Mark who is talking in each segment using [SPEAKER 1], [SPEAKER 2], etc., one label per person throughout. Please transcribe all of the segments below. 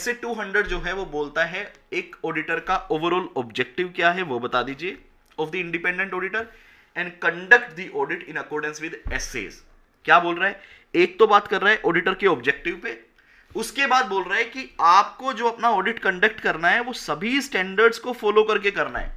[SPEAKER 1] से 200 जो है वो बोलता है एक ऑडिटर का ओवरऑल ऑब्जेक्टिव क्या है वो बता दीजिए of the independent auditor and conduct the audit in accordance with SAs क्या बोल रहा है एक तो बात कर रहा है ऑडिटर के ऑब्जेक्टिव पे उसके बाद बोल रहा है कि आपको जो अपना ऑडिट कंडक्ट करना है वो सभी स्टैंडर्ड्स को फॉलो करके करना है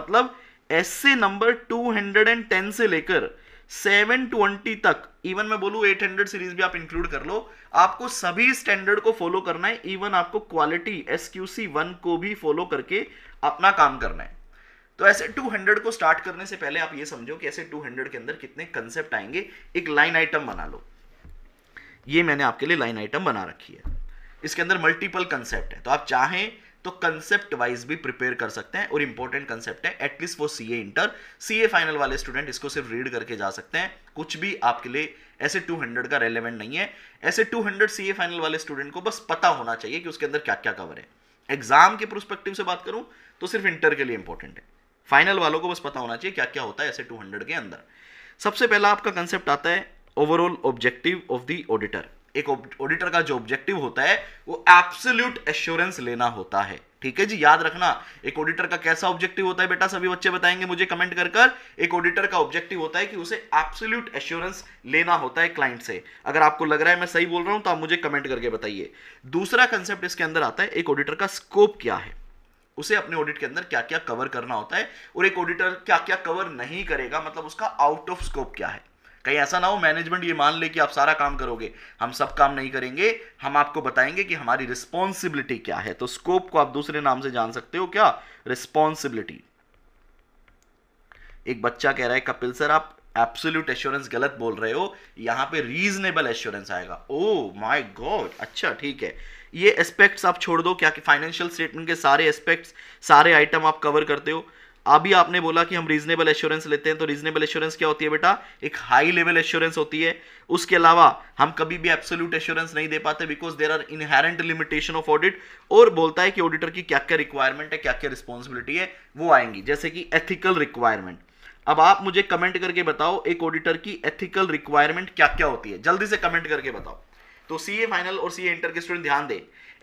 [SPEAKER 1] मतलब एस नंबर 210 से लेकर 720 तक इवन मैं बोलू 800 सीरीज भी आप इंक्लूड कर लो आपको सभी स्टैंडर्ड को फॉलो करना है इवन आपको क्वालिटी एस वन को भी फॉलो करके अपना काम करना है तो ऐसे 200 को स्टार्ट करने से पहले आप ये समझो कि ऐसे 200 के अंदर कितने कंसेप्ट आएंगे एक लाइन आइटम बना लो ये मैंने आपके लिए लाइन आइटम बना रखी है इसके अंदर मल्टीपल कंसेप्ट है तो आप चाहें तो कंसेप्ट वाइज भी प्रिपेयर कर सकते हैं और इंपॉर्टेंट कंसेप्ट है एटलीस्ट वो सी इंटर सीए फाइनल वाले स्टूडेंट इसको सिर्फ रीड करके जा सकते हैं कुछ भी आपके लिए ऐसे 200 का रेलेवेंट नहीं है ऐसे 200 सीए फाइनल वाले स्टूडेंट को बस पता होना चाहिए कि उसके अंदर क्या क्या कवर है एग्जाम के प्रोस्पेक्टिव से बात करूं तो सिर्फ इंटर के लिए इंपॉर्टेंट है फाइनल वालों को बस पता होना चाहिए क्या क्या होता है ऐसे टू के अंदर सबसे पहला आपका कंसेप्ट आता है overall objective of the auditor एक ऑडिटर का जो ऑब्जेक्टिव होता है वो एब्सोल्यूट एश्योरेंस लेना होता है ठीक है जी याद रखना एक ऑडिटर का कैसा ऑब्जेक्टिव होता है बेटा सभी बच्चे बताएंगे मुझे कमेंट कर कर एक ऑडिटर का ऑब्जेक्टिव होता है कि उसे एब्सोल्यूट एश्योरेंस लेना होता है क्लाइंट से अगर आपको लग रहा है मैं सही बोल रहा हूं तो आप मुझे कमेंट करके बताइए दूसरा कंसेप्ट इसके अंदर आता है एक ऑडिटर का स्कोप क्या है उसे अपने ऑडिट के अंदर क्या क्या कवर करना होता है और एक ऑडिटर क्या क्या कवर नहीं करेगा मतलब उसका आउट ऑफ स्कोप क्या है कहीं ऐसा ना हो मैनेजमेंट ये मान ले कि आप सारा काम करोगे हम सब काम नहीं करेंगे हम आपको बताएंगे कि हमारी रिस्पॉन्सिबिलिटी क्या है तो स्कोप को आप दूसरे नाम से जान सकते हो क्या रिस्पॉन्सिबिलिटी एक बच्चा कह रहा है कपिल सर आप एब्सोल्यूट एश्योरेंस गलत बोल रहे हो यहां पे रीजनेबल एश्योरेंस आएगा ओ माय गॉड अच्छा ठीक है ये एस्पेक्ट्स आप छोड़ दो क्या कि फाइनेंशियल स्टेटमेंट के सारे एस्पेक्ट्स सारे आइटम आप कवर करते हो अभी आपने बोला कि हम रीजनेबल एश्योरेंस लेते हैं तो रीजनेबल एश्योरेंस क्या होती है बेटा एक हाई लेवल एश्योरेंस होती है उसके अलावा हम कभी भी एब्सोल्यूट एश्योरेंस नहीं दे पाते because there are inherent limitation of audit और बोलता है कि ऑडिटर की क्या क्या रिक्वायरमेंट है क्या क्या रिस्पॉन्सिबिलिटी है वो आएंगी जैसे कि एथिकल रिक्वायरमेंट अब आप मुझे कमेंट करके बताओ एक ऑडिटर की एथिकल रिक्वायरमेंट क्या क्या होती है जल्दी से कमेंट करके बताओ तो सीए फाइनल और सीए इंटर के स्टूडेंट ध्यान दें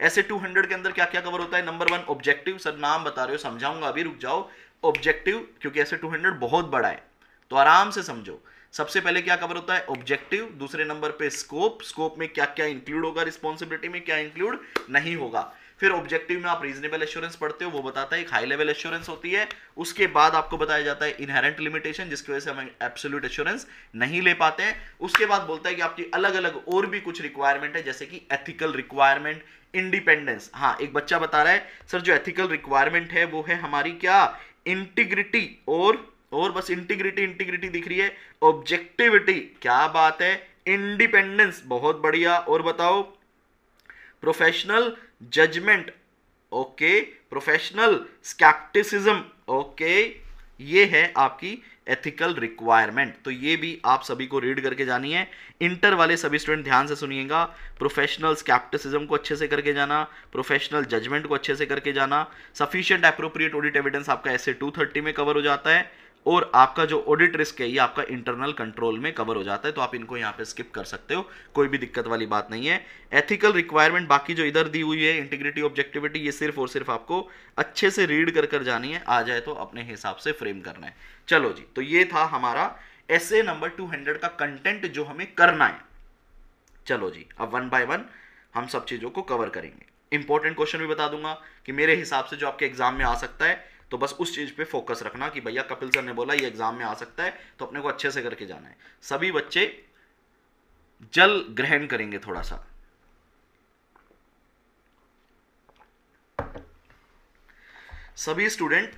[SPEAKER 1] ऐसे 200 के अंदर क्या क्या कवर होता है नंबर वन ऑब्जेक्टिव सर नाम बता रहे हो समझाऊंगा अभी रुक जाओ ऑब्जेक्टिव क्योंकि ऐसे 200 बहुत बड़ा है तो आराम से समझो सबसे पहले क्या कवर होता है ऑब्जेक्टिव दूसरे नंबर पे स्कोप स्कोप में क्या क्या इंक्लूड होगा रिस्पॉन्सिबिलिटी में क्या इंक्लूड नहीं होगा फिर ऑब्जेक्टिव में आप रीजनेबल एश्योरेंस पढ़ते हो वो बताता है एक हाई लेवल एश्योरेंस होती है उसके बाद आपको बताया जाता है इनहेरेंट लिमिटेशन जिसकी वजह से हम एब्सोल्यूट एश्योरेंस नहीं ले पाते हैं उसके बाद बोलता है कि आपकी अलग अलग और भी कुछ रिक्वायरमेंट है जैसे कि एथिकल रिक्वायरमेंट इंडिपेंडेंस हाँ एक बच्चा बता रहा है सर जो एथिकल रिक्वायरमेंट है वो है हमारी क्या इंटीग्रिटी और और बस इंटीग्रिटी इंटीग्रिटी दिख रही है ऑब्जेक्टिविटी क्या बात है इंडिपेंडेंस बहुत बढ़िया और बताओ professional judgement okay professional scepticism okay ये है आपकी एथिकल रिक्वायरमेंट तो ये भी आप सभी को रीड करके जानी है इंटर वाले सभी स्टूडेंट ध्यान से सुनिएगा प्रोफेशनल स्कैप्टिसिज्म को अच्छे से करके जाना प्रोफेशनल जजमेंट को अच्छे से करके जाना सफिशियंट अप्रोप्रिएट ऑडिट एविडेंस आपका ऐसे टू थर्टी में कवर हो जाता है और आपका जो ऑडिट रिस्क है ये आपका इंटरनल कंट्रोल में कवर हो जाता है तो आप इनको यहाँ पे स्किप कर सकते हो कोई भी दिक्कत वाली बात नहीं है एथिकल रिक्वायरमेंट बाकी जो इधर दी हुई है इंटीग्रिटी ऑब्जेक्टिविटी ये सिर्फ और सिर्फ आपको अच्छे से रीड कर कर जानी है आ जाए तो अपने हिसाब से फ्रेम करना है चलो जी तो ये था हमारा एस नंबर टू का कंटेंट जो हमें करना है चलो जी अब वन बाय वन हम सब चीज़ों को कवर करेंगे इंपॉर्टेंट क्वेश्चन भी बता दूंगा कि मेरे हिसाब से जो आपके एग्जाम में आ सकता है तो बस उस चीज़ पे फोकस रखना कि भैया कपिल सर ने बोला ये एग्ज़ाम में आ सकता है तो अपने को अच्छे से करके जाना है सभी बच्चे जल ग्रहण करेंगे थोड़ा सा सभी स्टूडेंट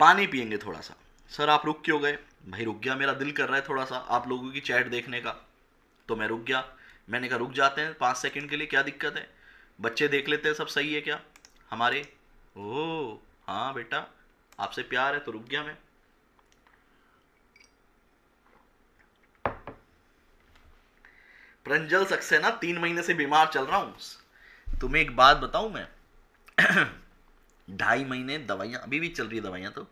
[SPEAKER 1] पानी पियेंगे थोड़ा सा सर आप रुक क्यों गए भाई रुक गया मेरा दिल कर रहा है थोड़ा सा आप लोगों की चैट देखने का तो मैं रुक गया मैंने कहा रुक जाते हैं पांच सेकंड के लिए क्या दिक्कत है बच्चे देख लेते हैं सब सही है क्या हमारे ओ हाँ बेटा आपसे प्यार है तो रुक गया मैं प्रंजल सक्सेना तीन महीने से बीमार चल रहा हूं तुम्हें एक बात बताऊं मैं ढाई महीने दवाइयां अभी भी चल रही है दवाइयां तो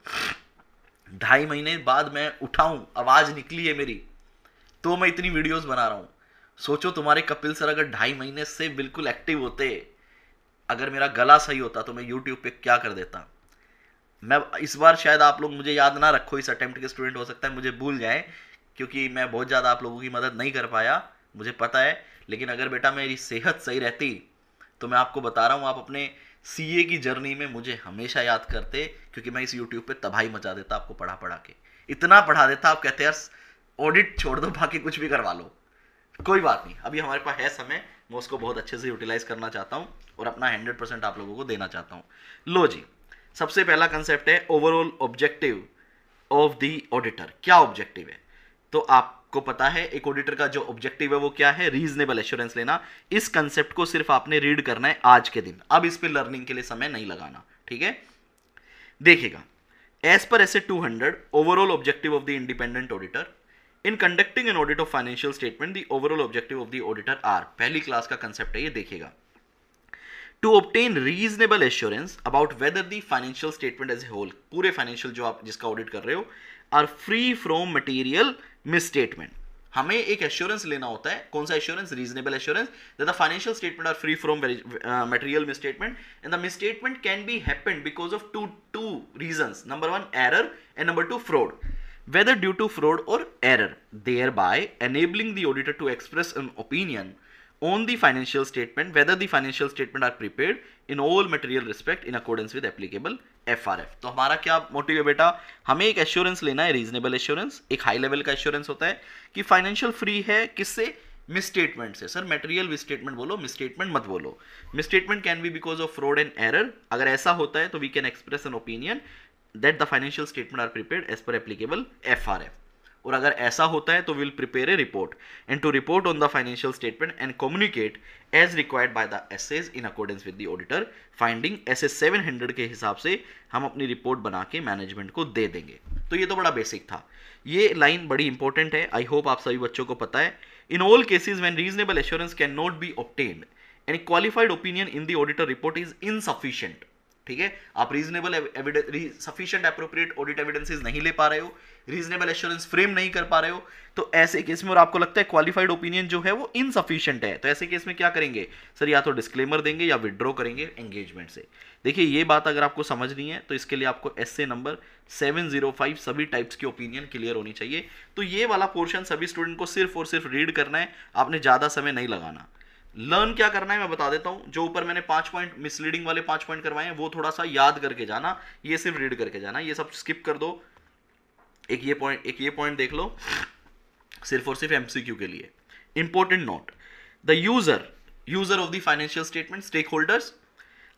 [SPEAKER 1] ढाई महीने बाद मैं उठाऊं आवाज निकली है मेरी तो मैं इतनी वीडियोस बना रहा हूं सोचो तुम्हारे कपिल सर अगर ढाई महीने से बिल्कुल एक्टिव होते अगर मेरा गला सही होता तो मैं यूट्यूब पे क्या कर देता मैं इस बार शायद आप लोग मुझे याद ना रखो इस अटैम्प्ट के स्टूडेंट हो सकता है मुझे भूल जाए क्योंकि मैं बहुत ज़्यादा आप लोगों की मदद नहीं कर पाया मुझे पता है लेकिन अगर बेटा मेरी सेहत सही रहती तो मैं आपको बता रहा हूँ आप अपने सी की जर्नी में मुझे हमेशा याद करते क्योंकि मैं इस यूट्यूब पर तबाही मचा देता आपको पढ़ा पढ़ा के इतना पढ़ा देता आप कहते यार ऑडिट छोड़ दो बाकी कुछ भी करवा लो कोई बात नहीं अभी हमारे पास है समय मैं उसको बहुत अच्छे से यूटिलाइज करना चाहता हूँ और अपना हंड्रेड परसेंट आप लोगों को देना चाहता हूँ लो जी सबसे पहला कंसेप्ट है overall objective of the auditor क्या ऑब्जेक्टिव है तो आपको पता है एक ऑडिटर का जो ऑब्जेक्टिव है वो क्या है रीजनेबल एश्योरेंस लेना इस कंसेप्ट को सिर्फ आपने रीड करना है आज के दिन अब इस पर लर्निंग के लिए समय नहीं लगाना ठीक है देखिएगा as per S A two hundred overall objective of the independent auditor in conducting an audit of financial statement the overall objective of the auditor are पहली क्लास का कंसेप्ट है ये देखिएगा to obtain reasonable assurance about whether the financial statement as a whole पूरे फाइनेंशियल जो आप जिसका ऑडिट कर रहे हो are free from material misstatement हमें एक एश्योरेंस लेना होता है कौन सा assurance reasonable assurance the financial statement are free from material misstatement and the misstatement can be happen because of two two reasons number one error and number two fraud due to fraud और error thereby enabling the auditor to express an opinion on the financial statement whether the financial statement are prepared in all material respect in accordance with applicable F तो हमारा क्या motive है बेटा हमें एक assurance लेना है reasonable assurance एक हाई लेवल का एश्योरेंस होता है कि फाइनेंशियल फ्री है किससे मिसस्टेटमेंट से सर मटेरियल विस्टेटमेंट बोलो मिसस्टेटमेंट मत बोलो misstatement can be because of fraud and error अगर ऐसा होता है तो we can express an opinion that the financial statement are prepare as per applicable F और अगर ऐसा होता है तो will prepare a report and to report on the financial statement and communicate as required by the SAs in accordance with the auditor finding S S hundred के हिसाब से हम अपनी रिपोर्ट बना के मैनेजमेंट को दे देंगे तो ये तो बड़ा बेसिक था ये लाइन बड़ी इंपॉर्टेंट है आई होप आप सभी बच्चों को पता है in all cases when reasonable assurance can not be obtain any qualified opinion in the auditor report is insufficient ठीक है आप reasonable sufficient appropriate audit evidences नहीं ले पा रहे हो रीजनेबल एश्योरेंस फ्रेम नहीं कर पा रहे हो तो ऐसे केस में और आपको लगता है क्वालिफाइड ओपिनियन जो है वो इनसफिशियंट है तो ऐसे केस में क्या करेंगे सर या तो डिस्क्लेमर देंगे या विदड्रॉ करेंगे एंगेजमेंट से देखिए ये बात अगर आपको समझनी है तो इसके लिए आपको एस नंबर 705 सभी टाइप्स की ओपिनियन क्लियर होनी चाहिए तो ये वाला पोर्शन सभी स्टूडेंट को सिर्फ और सिर्फ रीड करना है आपने ज़्यादा समय नहीं लगाना लर्न क्या करना है मैं बता देता हूँ जो ऊपर मैंने पांच पॉइंट मिसलीडिंग वाले पांच पॉइंट करवाए हैं वो थोड़ा सा याद करके जाना ये सिर्फ रीड करके जाना ये सब स्किप कर दो एक ये पॉइंट एक ये पॉइंट देख लो सिर्फ और सिर्फ एम के लिए important note the user user of the financial statement stakeholders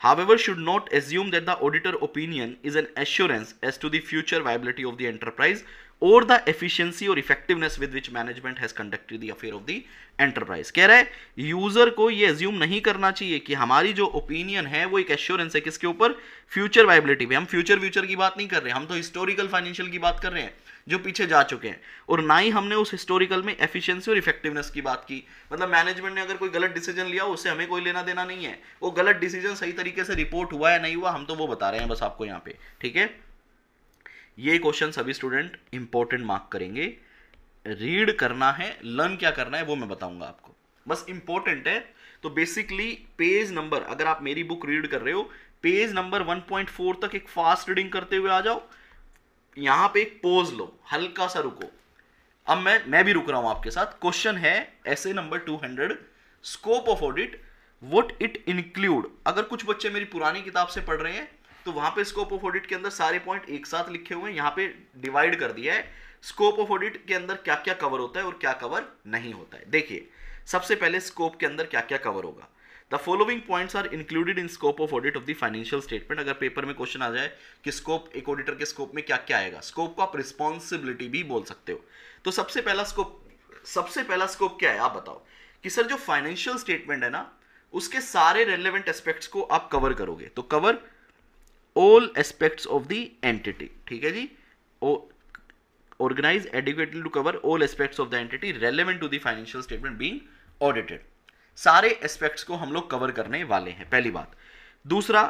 [SPEAKER 1] however should not assume that the auditor opinion is an assurance as to the future viability of the enterprise और the efficiency और effectiveness with which management has conducted the affair of the enterprise कह रहा है user को ये assume नहीं करना चाहिए कि हमारी जो ओपिनियन है वो एक एश्योरेंस है किसके ऊपर फ्यूचर वाइबिलिटी पे हम फ्यूचर फ्यूचर की बात नहीं कर रहे हम तो हिस्टोरिकल फाइनेंशियल की बात कर रहे हैं जो पीछे जा चुके हैं और ना ही हमने उस हिस्टोरिकल में एफिशिएंसी और इफेक्टिवनेस की बात की मतलब मैनेजमेंट ने अगर कोई गलत डिसीजन लिया उससे हमें कोई लेना देना नहीं है वो गलत डिसीजन सही तरीके से रिपोर्ट हुआ या नहीं हुआ हम तो वो बता रहे हैं बस आपको यहाँ पे ठीक है ये क्वेश्चन सभी स्टूडेंट इंपॉर्टेंट मार्क करेंगे रीड करना है लर्न क्या करना है वो मैं बताऊंगा आपको बस इंपॉर्टेंट है तो बेसिकली पेज नंबर अगर आप मेरी बुक रीड कर रहे हो पेज नंबर 1.4 तक एक फास्ट रीडिंग करते हुए आ जाओ यहां पे एक पोज लो हल्का सा रुको अब मैं मैं भी रुक रहा हूं आपके साथ क्वेश्चन है ऐसे number 200 scope of audit what it include अगर कुछ बच्चे मेरी पुरानी किताब से पढ़ रहे हैं तो वहां पे स्कोप ऑफ ऑडिट के अंदर सारे पॉइंट एक साथ लिखे हुए हैं यहाँ पे डिवाइड कर दिया है स्कोप ऑफ ऑडिट के अंदर क्या क्या कवर होता है और क्या कवर नहीं होता है देखिए सबसे पहले स्कोप के अंदर क्या क्या कवर होगा the following points are included in scope of audit of the financial statement अगर पेपर में क्वेश्चन आ जाए कि स्कोप एक ऑडिटर के स्कोप में क्या क्या आएगा स्कोप को आप रिस्पॉन्सिबिलिटी भी बोल सकते हो तो सबसे पहला स्कोप सबसे पहला स्कोप क्या है आप बताओ कि सर जो फाइनेंशियल स्टेटमेंट है ना उसके सारे रेलिवेंट एस्पेक्ट्स को आप कवर करोगे तो cover all aspects of the entity ठीक है जी organise adequately to cover all aspects of the entity relevant to the financial statement being audited सारे एस्पेक्ट्स को हम लोग कवर करने वाले हैं पहली बात दूसरा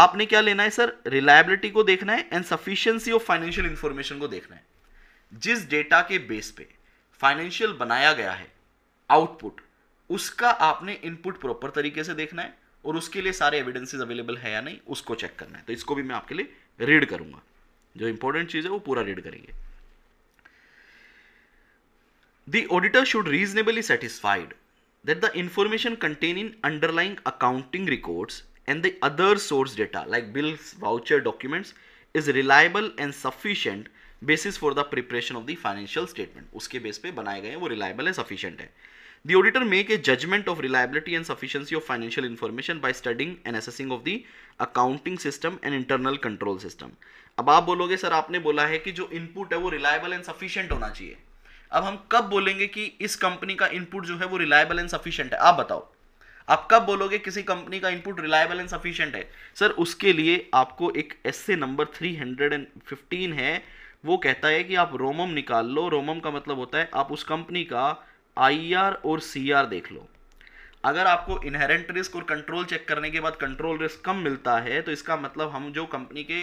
[SPEAKER 1] आपने क्या लेना है सर रिलायबिलिटी को देखना है and sufficiency of financial information को देखना है जिस डेटा के बेस पे फाइनेंशियल बनाया गया है आउटपुट उसका आपने इनपुट प्रॉपर तरीके से देखना है और उसके लिए सारे एविडेंसेज अवेलेबल है या नहीं उसको चेक करना है तो इसको भी मैं आपके लिए रीड करूंगा जो इंपॉर्टेंट चीज है वो पूरा रीड करेंगे the auditor should reasonably satisfied that the information contain in underlying accounting records and the other source data like bills voucher documents is reliable and sufficient basis for the preparation of the financial statement उसके base पे बनाए गए हैं वो reliable है sufficient है The auditor make a judgment of reliability and sufficiency of financial information by studying and assessing of the accounting system and internal control system. अब आप बोलोगे सर आपने बोला है कि जो इनपुट है वो रिलायबल एंड सफिशियंट होना चाहिए अब हम कब बोलेंगे कि इस कंपनी का इनपुट जो है वो रिलायबल एंड सफिशियंट है आप बताओ आप कब बोलोगे किसी कंपनी का इनपुट रिलायबल एंड सफिशियंट है सर उसके लिए आपको एक एसए नंबर 315 है वो कहता है कि आप रोमम निकाल लो रोमम का मतलब होता है आप उस कंपनी का आई आर और सी आर देख लो अगर आपको इनहेरेंट रिस्क और कंट्रोल चेक करने के बाद कंट्रोल रिस्क कम मिलता है तो इसका मतलब हम जो कंपनी के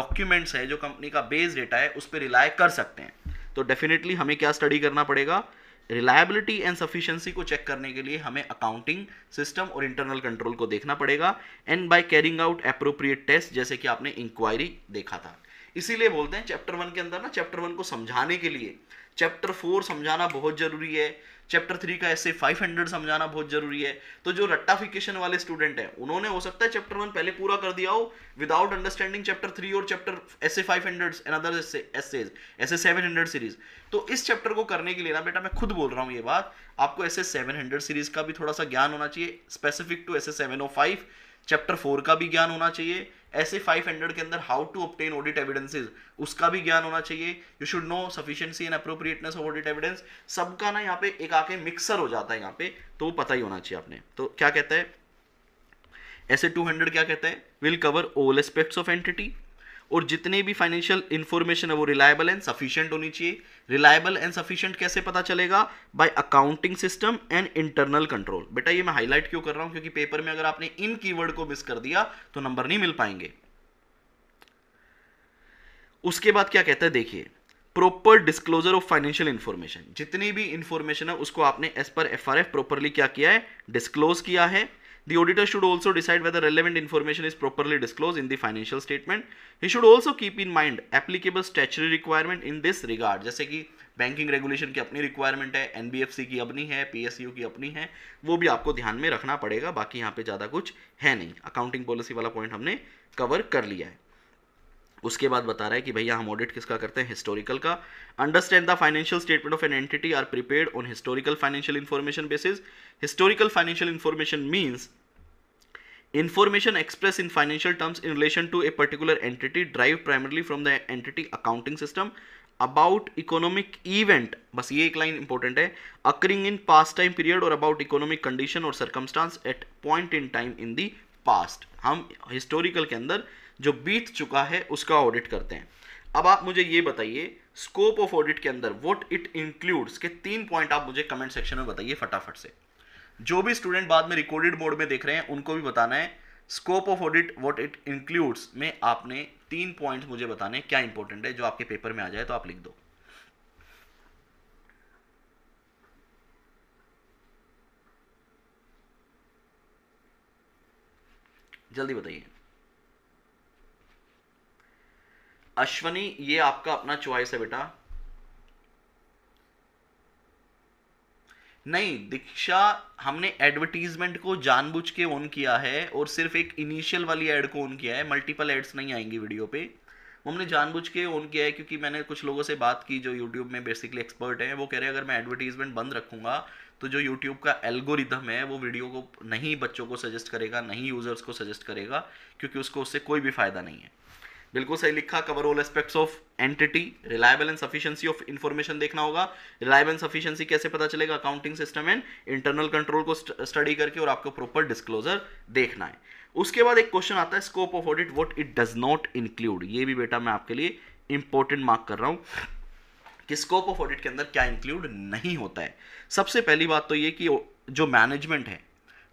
[SPEAKER 1] डॉक्यूमेंट्स है जो कंपनी का बेस डेटा है उस पर रिलाय कर सकते हैं तो डेफिनेटली हमें क्या स्टडी करना पड़ेगा रिलायबिलिटी एंड सफिशेंसी को चेक करने के लिए हमें अकाउंटिंग सिस्टम और इंटरनल कंट्रोल को देखना पड़ेगा and by carrying out appropriate test जैसे कि आपने इंक्वायरी देखा था इसीलिए बोलते हैं चैप्टर वन के अंदर ना चैप्टर वन को समझाने के लिए चैप्टर फोर समझाना बहुत ज़रूरी है चैप्टर थ्री का ऐसे फाइव हंड्रेड समझाना बहुत ज़रूरी है तो जो रट्टाफिकेशन वाले स्टूडेंट हैं उन्होंने हो सकता है चैप्टर वन पहले पूरा कर दिया हो विदाउट अंडरस्टैंडिंग चैप्टर थ्री और chapter SA five hundred and other SA SA seven hundred series तो इस चैप्टर को करने के लिए ना बेटा मैं खुद बोल रहा हूँ ये बात आपको ऐसे सेवन हंड्रेड सीरीज का भी थोड़ा सा ज्ञान होना चाहिए specific to SA seven O five chapter four का भी ज्ञान होना चाहिए ऐसे 500 के अंदर how to obtain audit evidences उसका भी ज्ञान होना चाहिए you should know sufficiency and appropriateness of audit evidence सबका ना यहाँ पे एक आके मिक्सर हो जाता है यहाँ पे तो वो पता ही होना चाहिए आपने तो क्या कहता है ऐसे 200 क्या कहता है will cover all aspects of entity और जितने भी फाइनेंशियल इन्फॉर्मेशन है वो रिलायबल एंड सफिशियंट होनी चाहिए रिलायबल एंड सफिशियंट कैसे पता चलेगा by accounting system and internal control बेटा ये मैं हाईलाइट क्यों कर रहा हूं क्योंकि पेपर में अगर आपने इन कीवर्ड को मिस कर दिया तो नंबर नहीं मिल पाएंगे उसके बाद क्या कहता है देखिए proper disclosure of financial information जितनी भी इंफॉर्मेशन है उसको आपने एज पर एफ प्रॉपरली क्या किया है डिस्क्लोज किया है The auditor should also decide whether relevant information is properly disclosed in the financial statement. He should also keep in mind applicable statutory requirement in this regard. jaise ki banking regulation ki apni requirement hai nbfc ki apni hai psu ki apni hai wo bhi aapko dhyan mein rakhna padega baki yahan pe zyada kuch hai nahi accounting policy wala point humne cover kar liya hai उसके बाद बता रहा है कि भैया हम audit किसका करते हैं हिस्टोरिकल का understand the financial statement of an entity are prepared on historical financial information basis historical financial information means Information expressed in financial terms in relation to a particular entity derived primarily from the entity accounting system about economic event बस ये एक line important है occurring in past time period और about economic condition और circumstance at point in time in the past हम historical के अंदर जो बीत चुका है उसका ऑडिट करते हैं अब आप मुझे ये बताइए स्कोप ऑफ ऑडिट के अंदर वॉट इट इंक्लूड्स के तीन पॉइंट आप मुझे कमेंट सेक्शन में बताइए फटाफट से जो भी स्टूडेंट बाद में रिकॉर्डेड मोड में देख रहे हैं उनको भी बताना है scope of audit what it includes में आपने तीन पॉइंट्स मुझे बताने क्या इंपॉर्टेंट है जो आपके पेपर में आ जाए तो आप लिख दो जल्दी बताइए अश्वनी ये आपका अपना चॉइस है बेटा नहीं दीक्षा हमने एडवर्टीजमेंट को जानबूझ के ऑन किया है और सिर्फ एक इनिशियल वाली एड को ऑन किया है मल्टीपल एड्स नहीं आएंगी वीडियो पे वो हमने जानबूझ के ऑन किया है क्योंकि मैंने कुछ लोगों से बात की जो यूट्यूब में बेसिकली एक्सपर्ट हैं वो कह रहे हैं अगर मैं एडवर्टीजमेंट बंद रखूँगा तो जो यूट्यूब का एल्गोरिदम है वो वीडियो को नहीं बच्चों को सजेस्ट करेगा नहीं यूज़र्स को सजेस्ट करेगा क्योंकि उसको उससे कोई भी फ़ायदा नहीं है बिल्कुल सही लिखा cover all aspects of entity reliable and sufficiency of information देखना होगा रिलायबल एंड सफिशियंसी कैसे पता चलेगा accounting system and internal control को स्टडी करके और आपको प्रॉपर डिस्क्लोजर देखना है उसके बाद एक क्वेश्चन आता है scope of audit what it does not include ये भी बेटा मैं आपके लिए इंपॉर्टेंट मार्क कर रहा हूँ कि स्कोप ऑफ ऑडिट के अंदर क्या इंक्लूड नहीं होता है सबसे पहली बात तो ये कि जो मैनेजमेंट है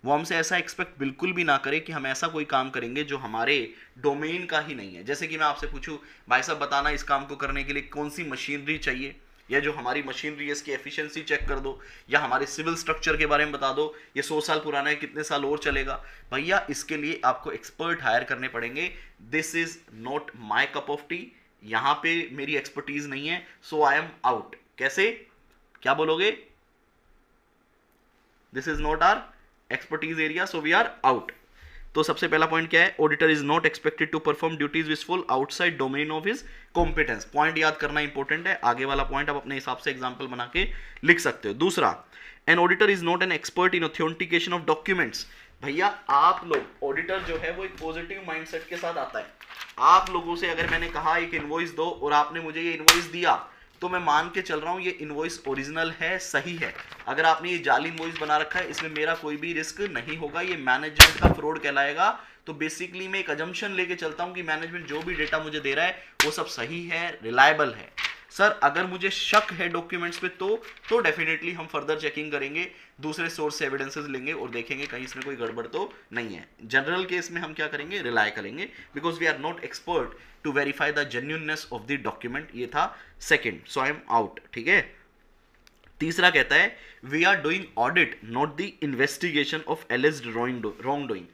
[SPEAKER 1] वो हमसे ऐसा एक्सपेक्ट बिल्कुल भी ना करे कि हम ऐसा कोई काम करेंगे जो हमारे डोमेन का ही नहीं है जैसे कि मैं आपसे पूछूं भाई साहब बताना इस काम को करने के लिए कौन सी मशीनरी चाहिए या जो हमारी मशीनरी है इसकी एफिशिएंसी चेक कर दो या हमारे सिविल स्ट्रक्चर के बारे में बता दो ये सौ साल पुराना है कितने साल और चलेगा भैया इसके लिए आपको एक्सपर्ट हायर करने पड़ेंगे this is not my cup of tea यहाँ पे मेरी एक्सपर्टीज नहीं है सो आई एम आउट कैसे क्या बोलोगे this is not our expertise area so we are out तो सबसे पहला पॉइंट क्या है auditor is not expected to perform duties which fall outside domain of his competence point याद करना इंपॉर्टेंट है आगे वाला पॉइंट आप अपने हिसाब से एग्जाम्पल बना के लिख सकते हो दूसरा an auditor is not an expert in authentication of documents भैया आप लोग ऑडिटर जो है वो एक पॉजिटिव माइंडसेट के साथ आता है आप लोगों से अगर मैंने कहा एक इन्वॉइस दो और आपने मुझे ये इन्वॉइस दिया तो मैं मान के चल रहा हूँ ये इन्वॉइस ओरिजिनल है सही है अगर आपने ये जाली इन्वॉइस बना रखा है इसमें मेरा कोई भी रिस्क नहीं होगा ये मैनेजमेंट का फ्रॉड कहलाएगा तो बेसिकली मैं एक अजम्पन लेके चलता हूँ कि मैनेजमेंट जो भी डेटा मुझे दे रहा है वो सब सही है रिलायबल है सर अगर मुझे शक है डॉक्यूमेंट्स पे तो तो डेफिनेटली हम फर्दर चेकिंग करेंगे दूसरे सोर्स से एविडेंसेस लेंगे और देखेंगे कहीं इसमें कोई गड़बड़ तो नहीं है जनरल केस में हम क्या करेंगे रिलाय करेंगे because we are not expert to verify the genuineness of the document ये था second so I am out ठीक है तीसरा कहता है we are doing audit not the investigation of alleged wrongdoing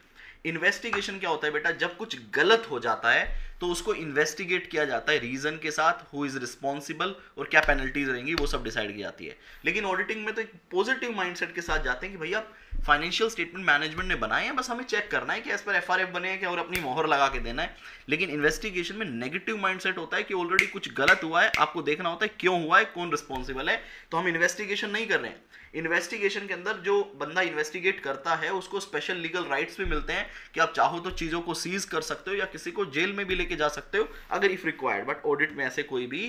[SPEAKER 1] investigation क्या होता है बेटा जब कुछ गलत हो जाता है तो उसको इन्वेस्टिगेट किया जाता है रीजन के साथ हु इज रिस्पॉन्सिबल और क्या पेनल्टीज रहेंगी वो सब डिसाइड की जाती है लेकिन ऑडिटिंग में तो एक पॉजिटिव माइंडसेट के साथ जाते हैं कि भैया फाइनेंशियल स्टेटमेंट मैनेजमेंट ने बनाए हैं बस हमें चेक करना है कि एज पर एफ एफ बने हैं कि और अपनी मोहर लगा के देना है लेकिन इन्वेस्टिगेशन में नेगेटिव माइंडसेट होता है कि ऑलरेडी कुछ गलत हुआ है आपको देखना होता है क्यों हुआ है कौन रिस्पॉन्सिबल है तो हम इन्वेस्टिगेशन नहीं कर रहे हैं इन्वेस्टिगेशन के अंदर जो बंदा इन्वेस्टिगेट करता है उसको स्पेशल लीगल राइट्स भी मिलते हैं कि आप चाहो तो चीज़ों को सीज कर सकते हो या किसी को जेल में भी लेके जा सकते हो अगर इफ रिक्वायर्ड बट ऑडिट में ऐसे कोई भी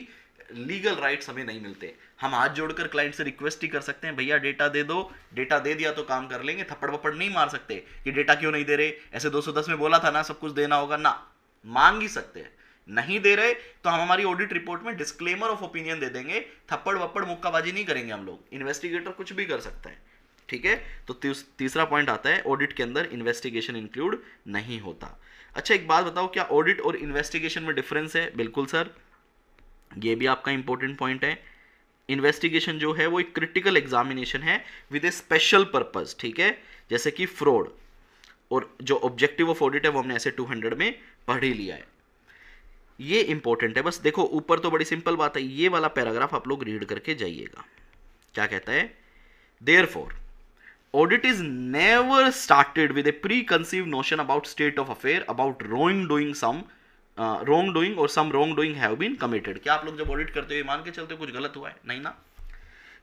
[SPEAKER 1] लीगल राइट्स हमें नहीं मिलते हम हाथ जोड़कर क्लाइंट से रिक्वेस्ट ही कर सकते हैं भैया डेटा दे दो डेटा दे दिया तो काम कर लेंगे थप्पड़ वप्पड़ नहीं मार सकते कि डेटा क्यों नहीं दे रहे ऐसे 210 में बोला था ना सब कुछ देना होगा ना मांग ही सकते हैं नहीं दे रहे तो हम हमारी ऑडिट रिपोर्ट में डिस्क्लेमर ऑफ ओपिनियन दे देंगे थप्पड़ वप्पड़ मुक्काबाजी नहीं करेंगे हम लोग इन्वेस्टिगेटर कुछ भी कर सकते हैं ठीक है तो तीसरा पॉइंट आता है ऑडिट के अंदर इन्वेस्टिगेशन इंक्लूड नहीं होता अच्छा एक बात बताओ क्या ऑडिट और इन्वेस्टिगेशन में डिफरेंस है बिल्कुल सर ये भी आपका इंपॉर्टेंट पॉइंट है इन्वेस्टिगेशन जो है वो एक क्रिटिकल एग्जामिनेशन है विद ए स्पेशल पर्पज ठीक है जैसे कि फ्रॉड और जो ऑब्जेक्टिव ऑफ ऑडिट है वो हमने ऐसे 200 में पढ़ ही लिया है ये इंपॉर्टेंट है बस देखो ऊपर तो बड़ी सिंपल बात है ये वाला पैराग्राफ आप लोग रीड करके जाइएगा क्या कहता है therefore audit is never started with a preconceived notion about state of affair about wrongdoing some wrongdoing और some wrongdoing have been committed क्या आप लोग जब ऑडिट करते हुए मान के चलते कुछ गलत हुआ है नहीं ना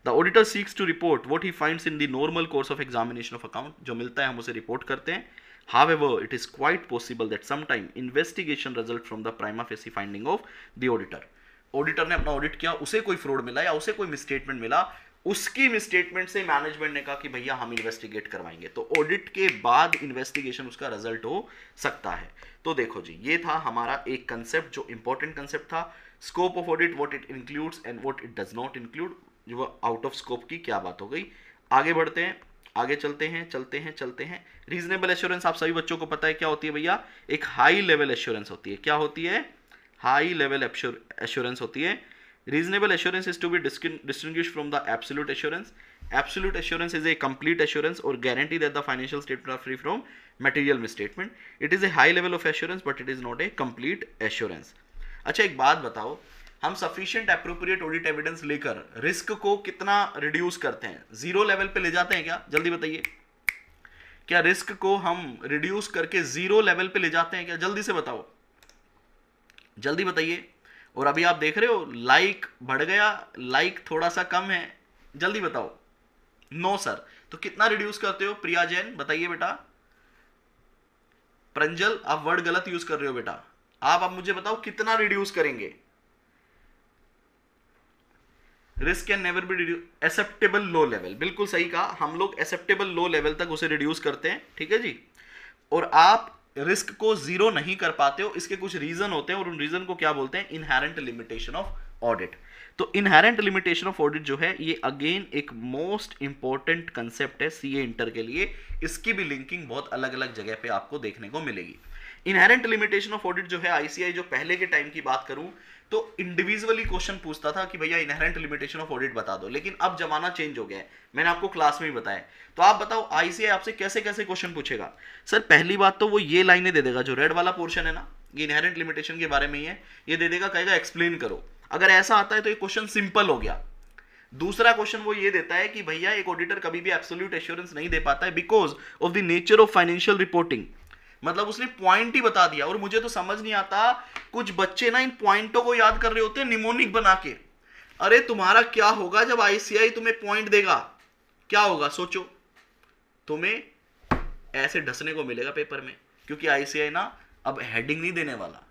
[SPEAKER 1] the auditor seeks to report what he find in the normal course of examination of account जो मिलता है हम उसे रिपोर्ट करते हैं however it is quite possible that sometime investigation result from the prima facie finding of the auditor auditor ने अपना audit किया उसे कोई फ्रॉड मिला या उसे कोई मिसस्टेटमेंट मिला उसकी मिसस्टेटमेंट से मैनेजमेंट ने कहा कि भैया हम इन्वेस्टिगेट करवाएंगे तो ऑडिट के बाद इन्वेस्टिगेशन उसका रिजल्ट हो सकता है तो देखो जी ये था हमारा एक कंसेप्ट जो इंपॉर्टेंट कंसेप्ट था scope of audit what it includes and what it does not include जो आउट ऑफ स्कोप की क्या बात हो गई आगे बढ़ते हैं आगे चलते हैं चलते हैं चलते हैं रीजनेबल एश्योरेंस आप सभी बच्चों को पता है क्या होती है भैया एक हाई लेवल एश्योरेंस होती है क्या होती है हाई लेवल एश्योरेंस होती है reasonable assurance is to be distinguished from the absolute assurance absolute assurance is a complete assurance और guarantee that the financial statement are free from material statement it is a high level of assurance but it is not a complete assurance अच्छा एक बात बताओ हम sufficient appropriate audit evidence लेकर risk को कितना reduce करते हैं जीरो लेवल पे ले जाते हैं क्या जल्दी बताइए क्या रिस्क को हम रिड्यूस करके जीरो लेवल पे ले जाते हैं क्या जल्दी से बताओ जल्दी बताइए और अभी आप देख रहे हो लाइक बढ़ गया लाइक थोड़ा सा कम है जल्दी बताओ नो no, सर तो कितना रिड्यूस करते हो प्रिया जैन बताइए बेटा प्रंजल आप वर्ड गलत यूज कर रहे हो बेटा आप अब मुझे बताओ कितना रिड्यूस करेंगे risk can never be acceptable low level बिल्कुल सही कहा हम लोग एक्सेप्टेबल लो लेवल तक उसे रिड्यूस करते हैं ठीक है जी और आप रिस्क को जीरो नहीं कर पाते हो इसके कुछ रीजन होते हैं और उन रीजन को क्या बोलते हैं इनहेरेंट लिमिटेशन ऑफ ऑडिट तो इनहेरेंट लिमिटेशन ऑफ ऑडिट जो है ये अगेन एक मोस्ट इंपॉर्टेंट कंसेप्ट है सीए इंटर के लिए इसकी भी लिंकिंग बहुत अलग अलग जगह पे आपको देखने को मिलेगी इनहेरेंट लिमिटेशन ऑफ ऑडिट जो है आईसीआई जो पहले के टाइम की बात करूं तो इंडिविजुअली क्वेश्चन पूछता था कि भैया इनहेरेंट लिमिटेशन ऑफ ऑडिट बता दो लेकिन अब जमाना चेंज हो गया है मैंने आपको क्लास में ही बताया तो आप बताओ आईसीआई आपसे कैसे कैसे क्वेश्चन पूछेगा सर पहली बात तो वो ये लाइने दे देगा जो रेड वाला पोर्शन है ना ये इनहेरेंट लिमिटेशन के बारे में ही है ये दे देगा कहेगा एक्सप्लेन करो अगर ऐसा आता है तो ये क्वेश्चन सिंपल हो गया दूसरा क्वेश्चन वो ये देता है कि भैया एक ऑडिटर कभी भी एब्सोल्यूट एश्योरेंस नहीं दे पाता है because of the nature of financial reporting मतलब उसने पॉइंट ही बता दिया और मुझे तो समझ नहीं आता कुछ बच्चे ना इन पॉइंटों को याद कर रहे होते हैं निमोनिक बना के अरे तुम्हारा क्या होगा जब आईसीआई तुम्हें पॉइंट देगा क्या होगा सोचो तुम्हें ऐसे ढसने को मिलेगा पेपर में क्योंकि आईसीआई ना अब हेडिंग नहीं देने वाला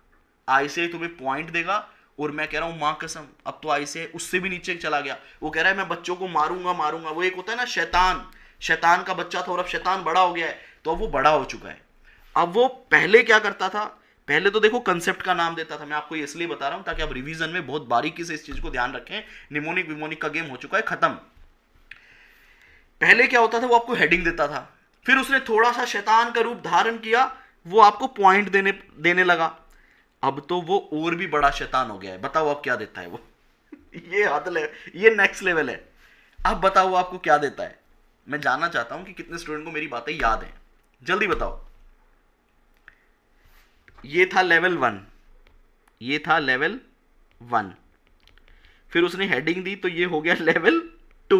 [SPEAKER 1] आईसीआई तुम्हें पॉइंट देगा और मैं कह रहा हूँ माँ कसम अब तो आई से उससे भी नीचे चला गया वो कह रहा है मैं बच्चों को मारूंगा मारूंगा वो एक होता है ना शैतान शैतान का बच्चा था और अब शैतान बड़ा हो गया है तो अब वो बड़ा हो चुका है अब वो पहले क्या करता था पहले तो देखो कंसेप्ट का नाम देता था मैं आपको इसलिए बता रहा हूं ताकि आप रिवीजन में बहुत बारीकी से इस चीज को ध्यान रखें निमोनिक विमोनिक का गेम हो चुका है खत्म पहले क्या होता था वो आपको हेडिंग देता था फिर उसने थोड़ा सा शैतान का रूप धारण किया वो आपको पॉइंट देने देने लगा अब तो वो और भी बड़ा शैतान हो गया है बताओ आप क्या देता है वो ये हद ले ये नेक्स्ट लेवल है अब बताओ आपको क्या देता है मैं जानना चाहता हूं कि कितने स्टूडेंट को मेरी बातें याद हैं जल्दी बताओ ये था लेवल वन ये था लेवल वन फिर उसने हेडिंग दी तो ये हो गया लेवल टू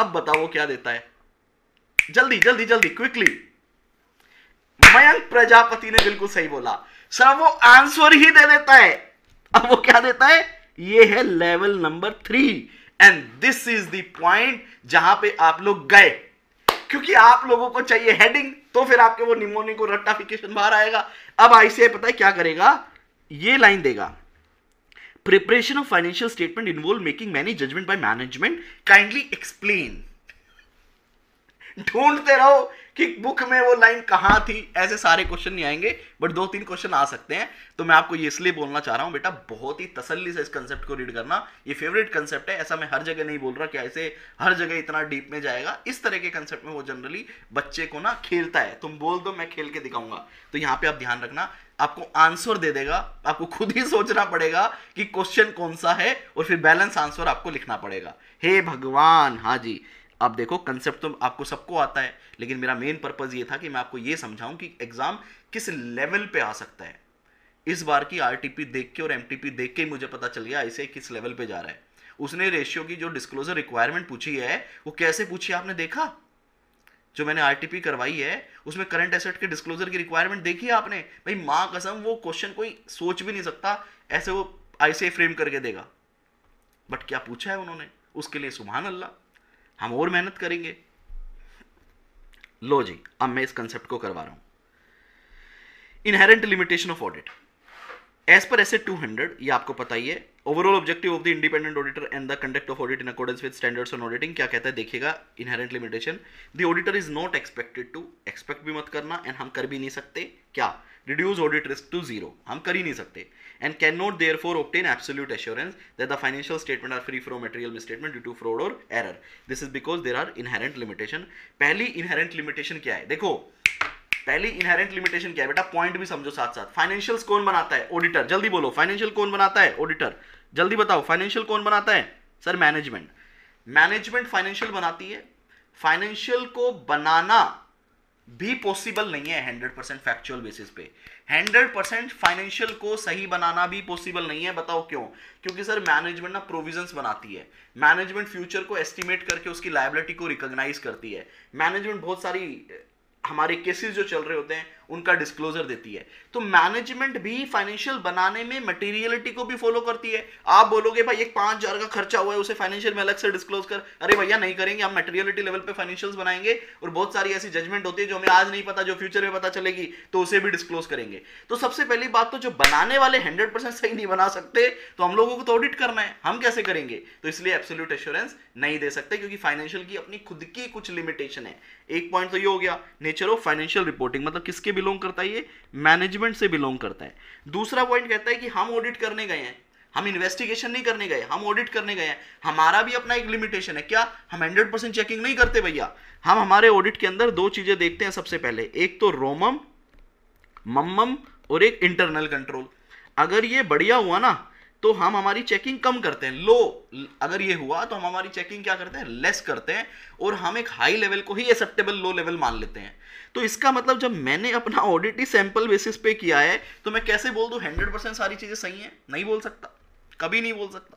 [SPEAKER 1] अब बताओ क्या देता है जल्दी जल्दी जल्दी क्विकली मयंक प्रजापति ने बिल्कुल सही बोला सर वो आंसर ही दे देता है अब वो क्या देता है ये है level number three and this is the point जहां पे आप लोग गए क्योंकि आप लोगों को चाहिए हेडिंग तो फिर आपके वो निमोनी को रट्टाफिकेशन बाहर आएगा अब आईसीए पता है क्या करेगा ये लाइन देगा preparation of financial statement involve making many judgment by management kindly explain ढूंढते रहो कि बुक में वो लाइन कहाँ थी ऐसे सारे क्वेश्चन नहीं आएंगे बट दो तीन क्वेश्चन आ सकते हैं तो मैं आपको ये इसलिए बोलना चाह रहा हूँ बेटा बहुत ही तसल्ली से इस कंसेप्ट को रीड करना ये फेवरेट कंसेप्ट है ऐसा मैं हर जगह नहीं बोल रहा कि ऐसे हर जगह इतना डीप में जाएगा इस तरह के कंसेप्ट में वो जनरली बच्चे को ना खेलता है तुम बोल दो मैं खेल के दिखाऊंगा तो यहाँ पे आप ध्यान रखना आपको आंसर दे देगा आपको खुद ही सोचना पड़ेगा कि क्वेश्चन कौन सा है और फिर बैलेंस आंसर आपको लिखना पड़ेगा हे भगवान हाँ जी अब देखो कंसेप्ट तो आपको सबको आता है लेकिन मेरा मेन पर्पज़ ये था कि मैं आपको ये समझाऊं कि एग्ज़ाम किस लेवल पे आ सकता है इस बार की आर देख के और एम देख के मुझे पता चल गया ऐसे किस लेवल पे जा रहा है उसने रेशियो की जो डिस्क्लोजर रिक्वायरमेंट पूछी है वो कैसे पूछी आपने देखा जो मैंने आरटीपी करवाई है उसमें करंट एसेट के डिस्क्लोजर की रिक्वायरमेंट देखी है आपने भाई माँ कसम वो क्वेश्चन कोई सोच भी नहीं सकता ऐसे वो ऐसे फ्रेम करके देगा बट क्या पूछा है उन्होंने उसके लिए सुबहान अल्लाह हम और मेहनत करेंगे लो जी अब मैं इस कंसेप्ट को करवा रहा हूं inherent limitation of audit as per two 200 ये आपको पता ही है overall objective of the independent auditor and the conduct of audit in accordance with standards on auditing क्या कहता है देखिएगा inherent limitation the auditor is not expected to expect भी मत करना एंड हम कर भी नहीं सकते क्या reduce audit risk to zero हम कर ही नहीं सकते and cannot therefore obtain absolute assurance that the financial statement are free from material misstatement due to fraud और error this is because there are inherent limitation पहली inherent limitation क्या है देखो पहली इनहेरेंट लिमिटेशन क्या है बेटा point भी समझो साथ साथ फाइनेंशियल कौन बनाता है ऑडिटर जल्दी बोलो फाइनेंशियल कौन बनाता है ऑडिटर जल्दी बताओ फाइनेंशियल कौन बनाता है सर मैनेजमेंट मैनेजमेंट फाइनेंशियल बनाती है फाइनेंशियल को बनाना भी पॉसिबल नहीं है हंड्रेड परसेंट फैक्चुअल बेसिस पे हंड्रेड परसेंट फाइनेंशियल को सही बनाना भी पॉसिबल नहीं है बताओ क्यों क्योंकि सर मैनेजमेंट ना प्रोविजंस बनाती है मैनेजमेंट फ्यूचर को एस्टिमेट करके उसकी लाइबिलिटी को रिकॉग्नाइज करती है मैनेजमेंट बहुत सारी हमारे केसेस जो चल रहे होते हैं उनका डिस्क्लोजर देती है तो मैनेजमेंट भी फाइनेंशियल बनाने में मटेरियलिटी को भी फॉलो करती है आप बोलोगे भाई एक पांच हजार का खर्चा हुआ है उसे फाइनेंशियल में अलग से डिस्क्लोज कर अरे भैया नहीं करेंगे हम मटेरियलिटी लेवल पे फाइनेंशियल बनाएंगे और बहुत सारी ऐसी जजमेंट होती है जो हमें आज नहीं पता जो फ्यूचर में पता चलेगी तो उसे भी डिस्क्लोज करेंगे तो सबसे पहली बात तो जो बनाने वाले हंड्रेड सही नहीं बना सकते तो हम लोगों को तो ऑडिट करना है हम कैसे करेंगे तो इसलिए एब्सोल्यूट एश्योरेंस नहीं दे सकते क्योंकि फाइनेंशियल की अपनी खुद की कुछ लिमिटेशन है एक पॉइंट तो ये हो गया नेचर ऑफ फाइनेंशियल रिपोर्टिंग मतलब किसके बिलोंग करता है ये मैनेजमेंट से बिलोंग करता है दूसरा पॉइंट कहता है कि हम ऑडिट करने गए हैं हम इन्वेस्टिगेशन नहीं करने गए हम ऑडिट करने गए हैं हमारा भी अपना एक लिमिटेशन है क्या हम हंड्रेड परसेंट चेकिंग नहीं करते भैया हम हमारे ऑडिट के अंदर दो चीजें देखते हैं सबसे पहले एक तो रोमम मम्मम और एक इंटरनल कंट्रोल अगर ये बढ़िया हुआ ना तो हम हमारी चेकिंग कम करते हैं लो अगर ये हुआ तो हम हमारी चेकिंग क्या करते हैं लेस करते हैं और हम एक हाई लेवल को ही एक्सेप्टेबल लो लेवल मान लेते हैं तो इसका मतलब जब मैंने अपना ऑडिट ही सैंपल बेसिस पे किया है तो मैं कैसे बोल दू हंड्रेड परसेंट सारी चीज़ें सही है नहीं बोल सकता कभी नहीं बोल सकता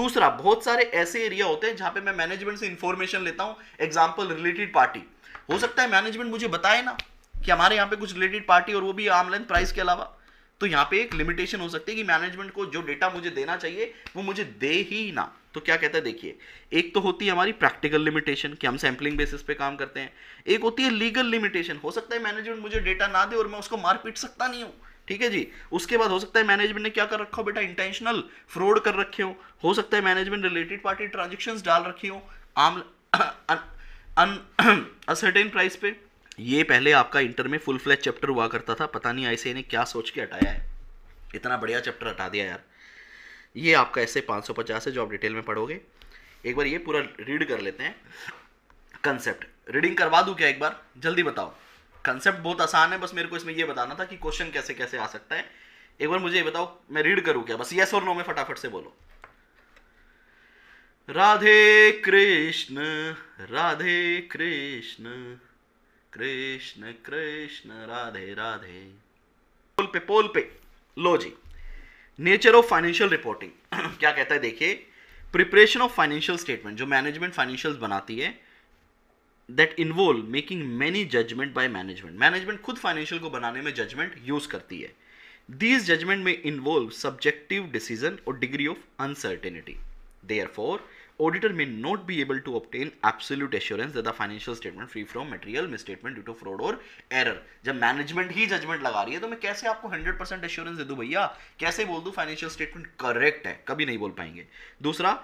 [SPEAKER 1] दूसरा बहुत सारे ऐसे एरिया होते हैं जहां पे मैं मैनेजमेंट से इंफॉर्मेशन लेता हूं एग्जाम्पल रिलेटेड पार्टी हो सकता है मैनेजमेंट मुझे बताए ना कि हमारे यहाँ पे कुछ रिलेटेड पार्टी और वो भी आमलाइन प्राइस के अलावा तो यहां पे एक लिमिटेशन हो सकती है कि मैनेजमेंट को जो डेटा मुझे देना चाहिए वो मुझे दे ही ना तो क्या कहता है देखिए एक तो होती है हमारी प्रैक्टिकल लिमिटेशन कि हम सैम्पलिंग बेसिस पे काम करते हैं एक होती है लीगल लिमिटेशन हो सकता है मैनेजमेंट मुझे डेटा ना दे और मैं उसको मार पीट सकता नहीं हूं ठीक है जी उसके बाद हो सकता है मैनेजमेंट ने क्या कर रखा हो बेटा इंटेंशनल फ्रॉड कर रखे हो हो सकता है मैनेजमेंट रिलेटेड पार्टी ट्रांजेक्शन डाल रखी हो आम अनसर्टेन प्राइस पे ये पहले आपका इंटर में फुल फ्लैज चैप्टर हुआ करता था पता नहीं ऐसे ने क्या सोच के हटाया है इतना बढ़िया चैप्टर हटा दिया यार ये आपका ऐसे 550 है जो आप डिटेल में पढ़ोगे एक बार ये पूरा रीड कर लेते हैं कंसेप्ट रीडिंग करवा दूँ क्या एक बार जल्दी बताओ कंसेप्ट बहुत आसान है बस मेरे को इसमें यह बताना था कि क्वेश्चन कैसे कैसे आ सकता है एक बार मुझे ये बताओ मैं रीड करूँ क्या बस येस और नो में फटाफट से बोलो राधे कृष्ण राधे कृष्ण कृष्ण कृष्ण राधे राधे पोल पे पोल पे लो जी नेचर ऑफ फाइनेंशियल रिपोर्टिंग क्या कहता है देखिए प्रिपरेशन ऑफ फाइनेंशियल स्टेटमेंट जो मैनेजमेंट फाइनेंशियल बनाती है that involve making many judgment by management management खुद फाइनेंशियल को बनाने में जजमेंट यूज करती है दीज जजमेंट में इन्वॉल्व सब्जेक्टिव डिसीजन और degree of uncertainty there auditor may not be able to obtain absolute assurance that the financial statement free from material misstatement due to fraud or error jab management hi judgment laga rahi hai to main kaise aapko 100% assurance de दे bhaiya kaise bol बोल financial statement correct hai kabhi nahi bol payenge dusra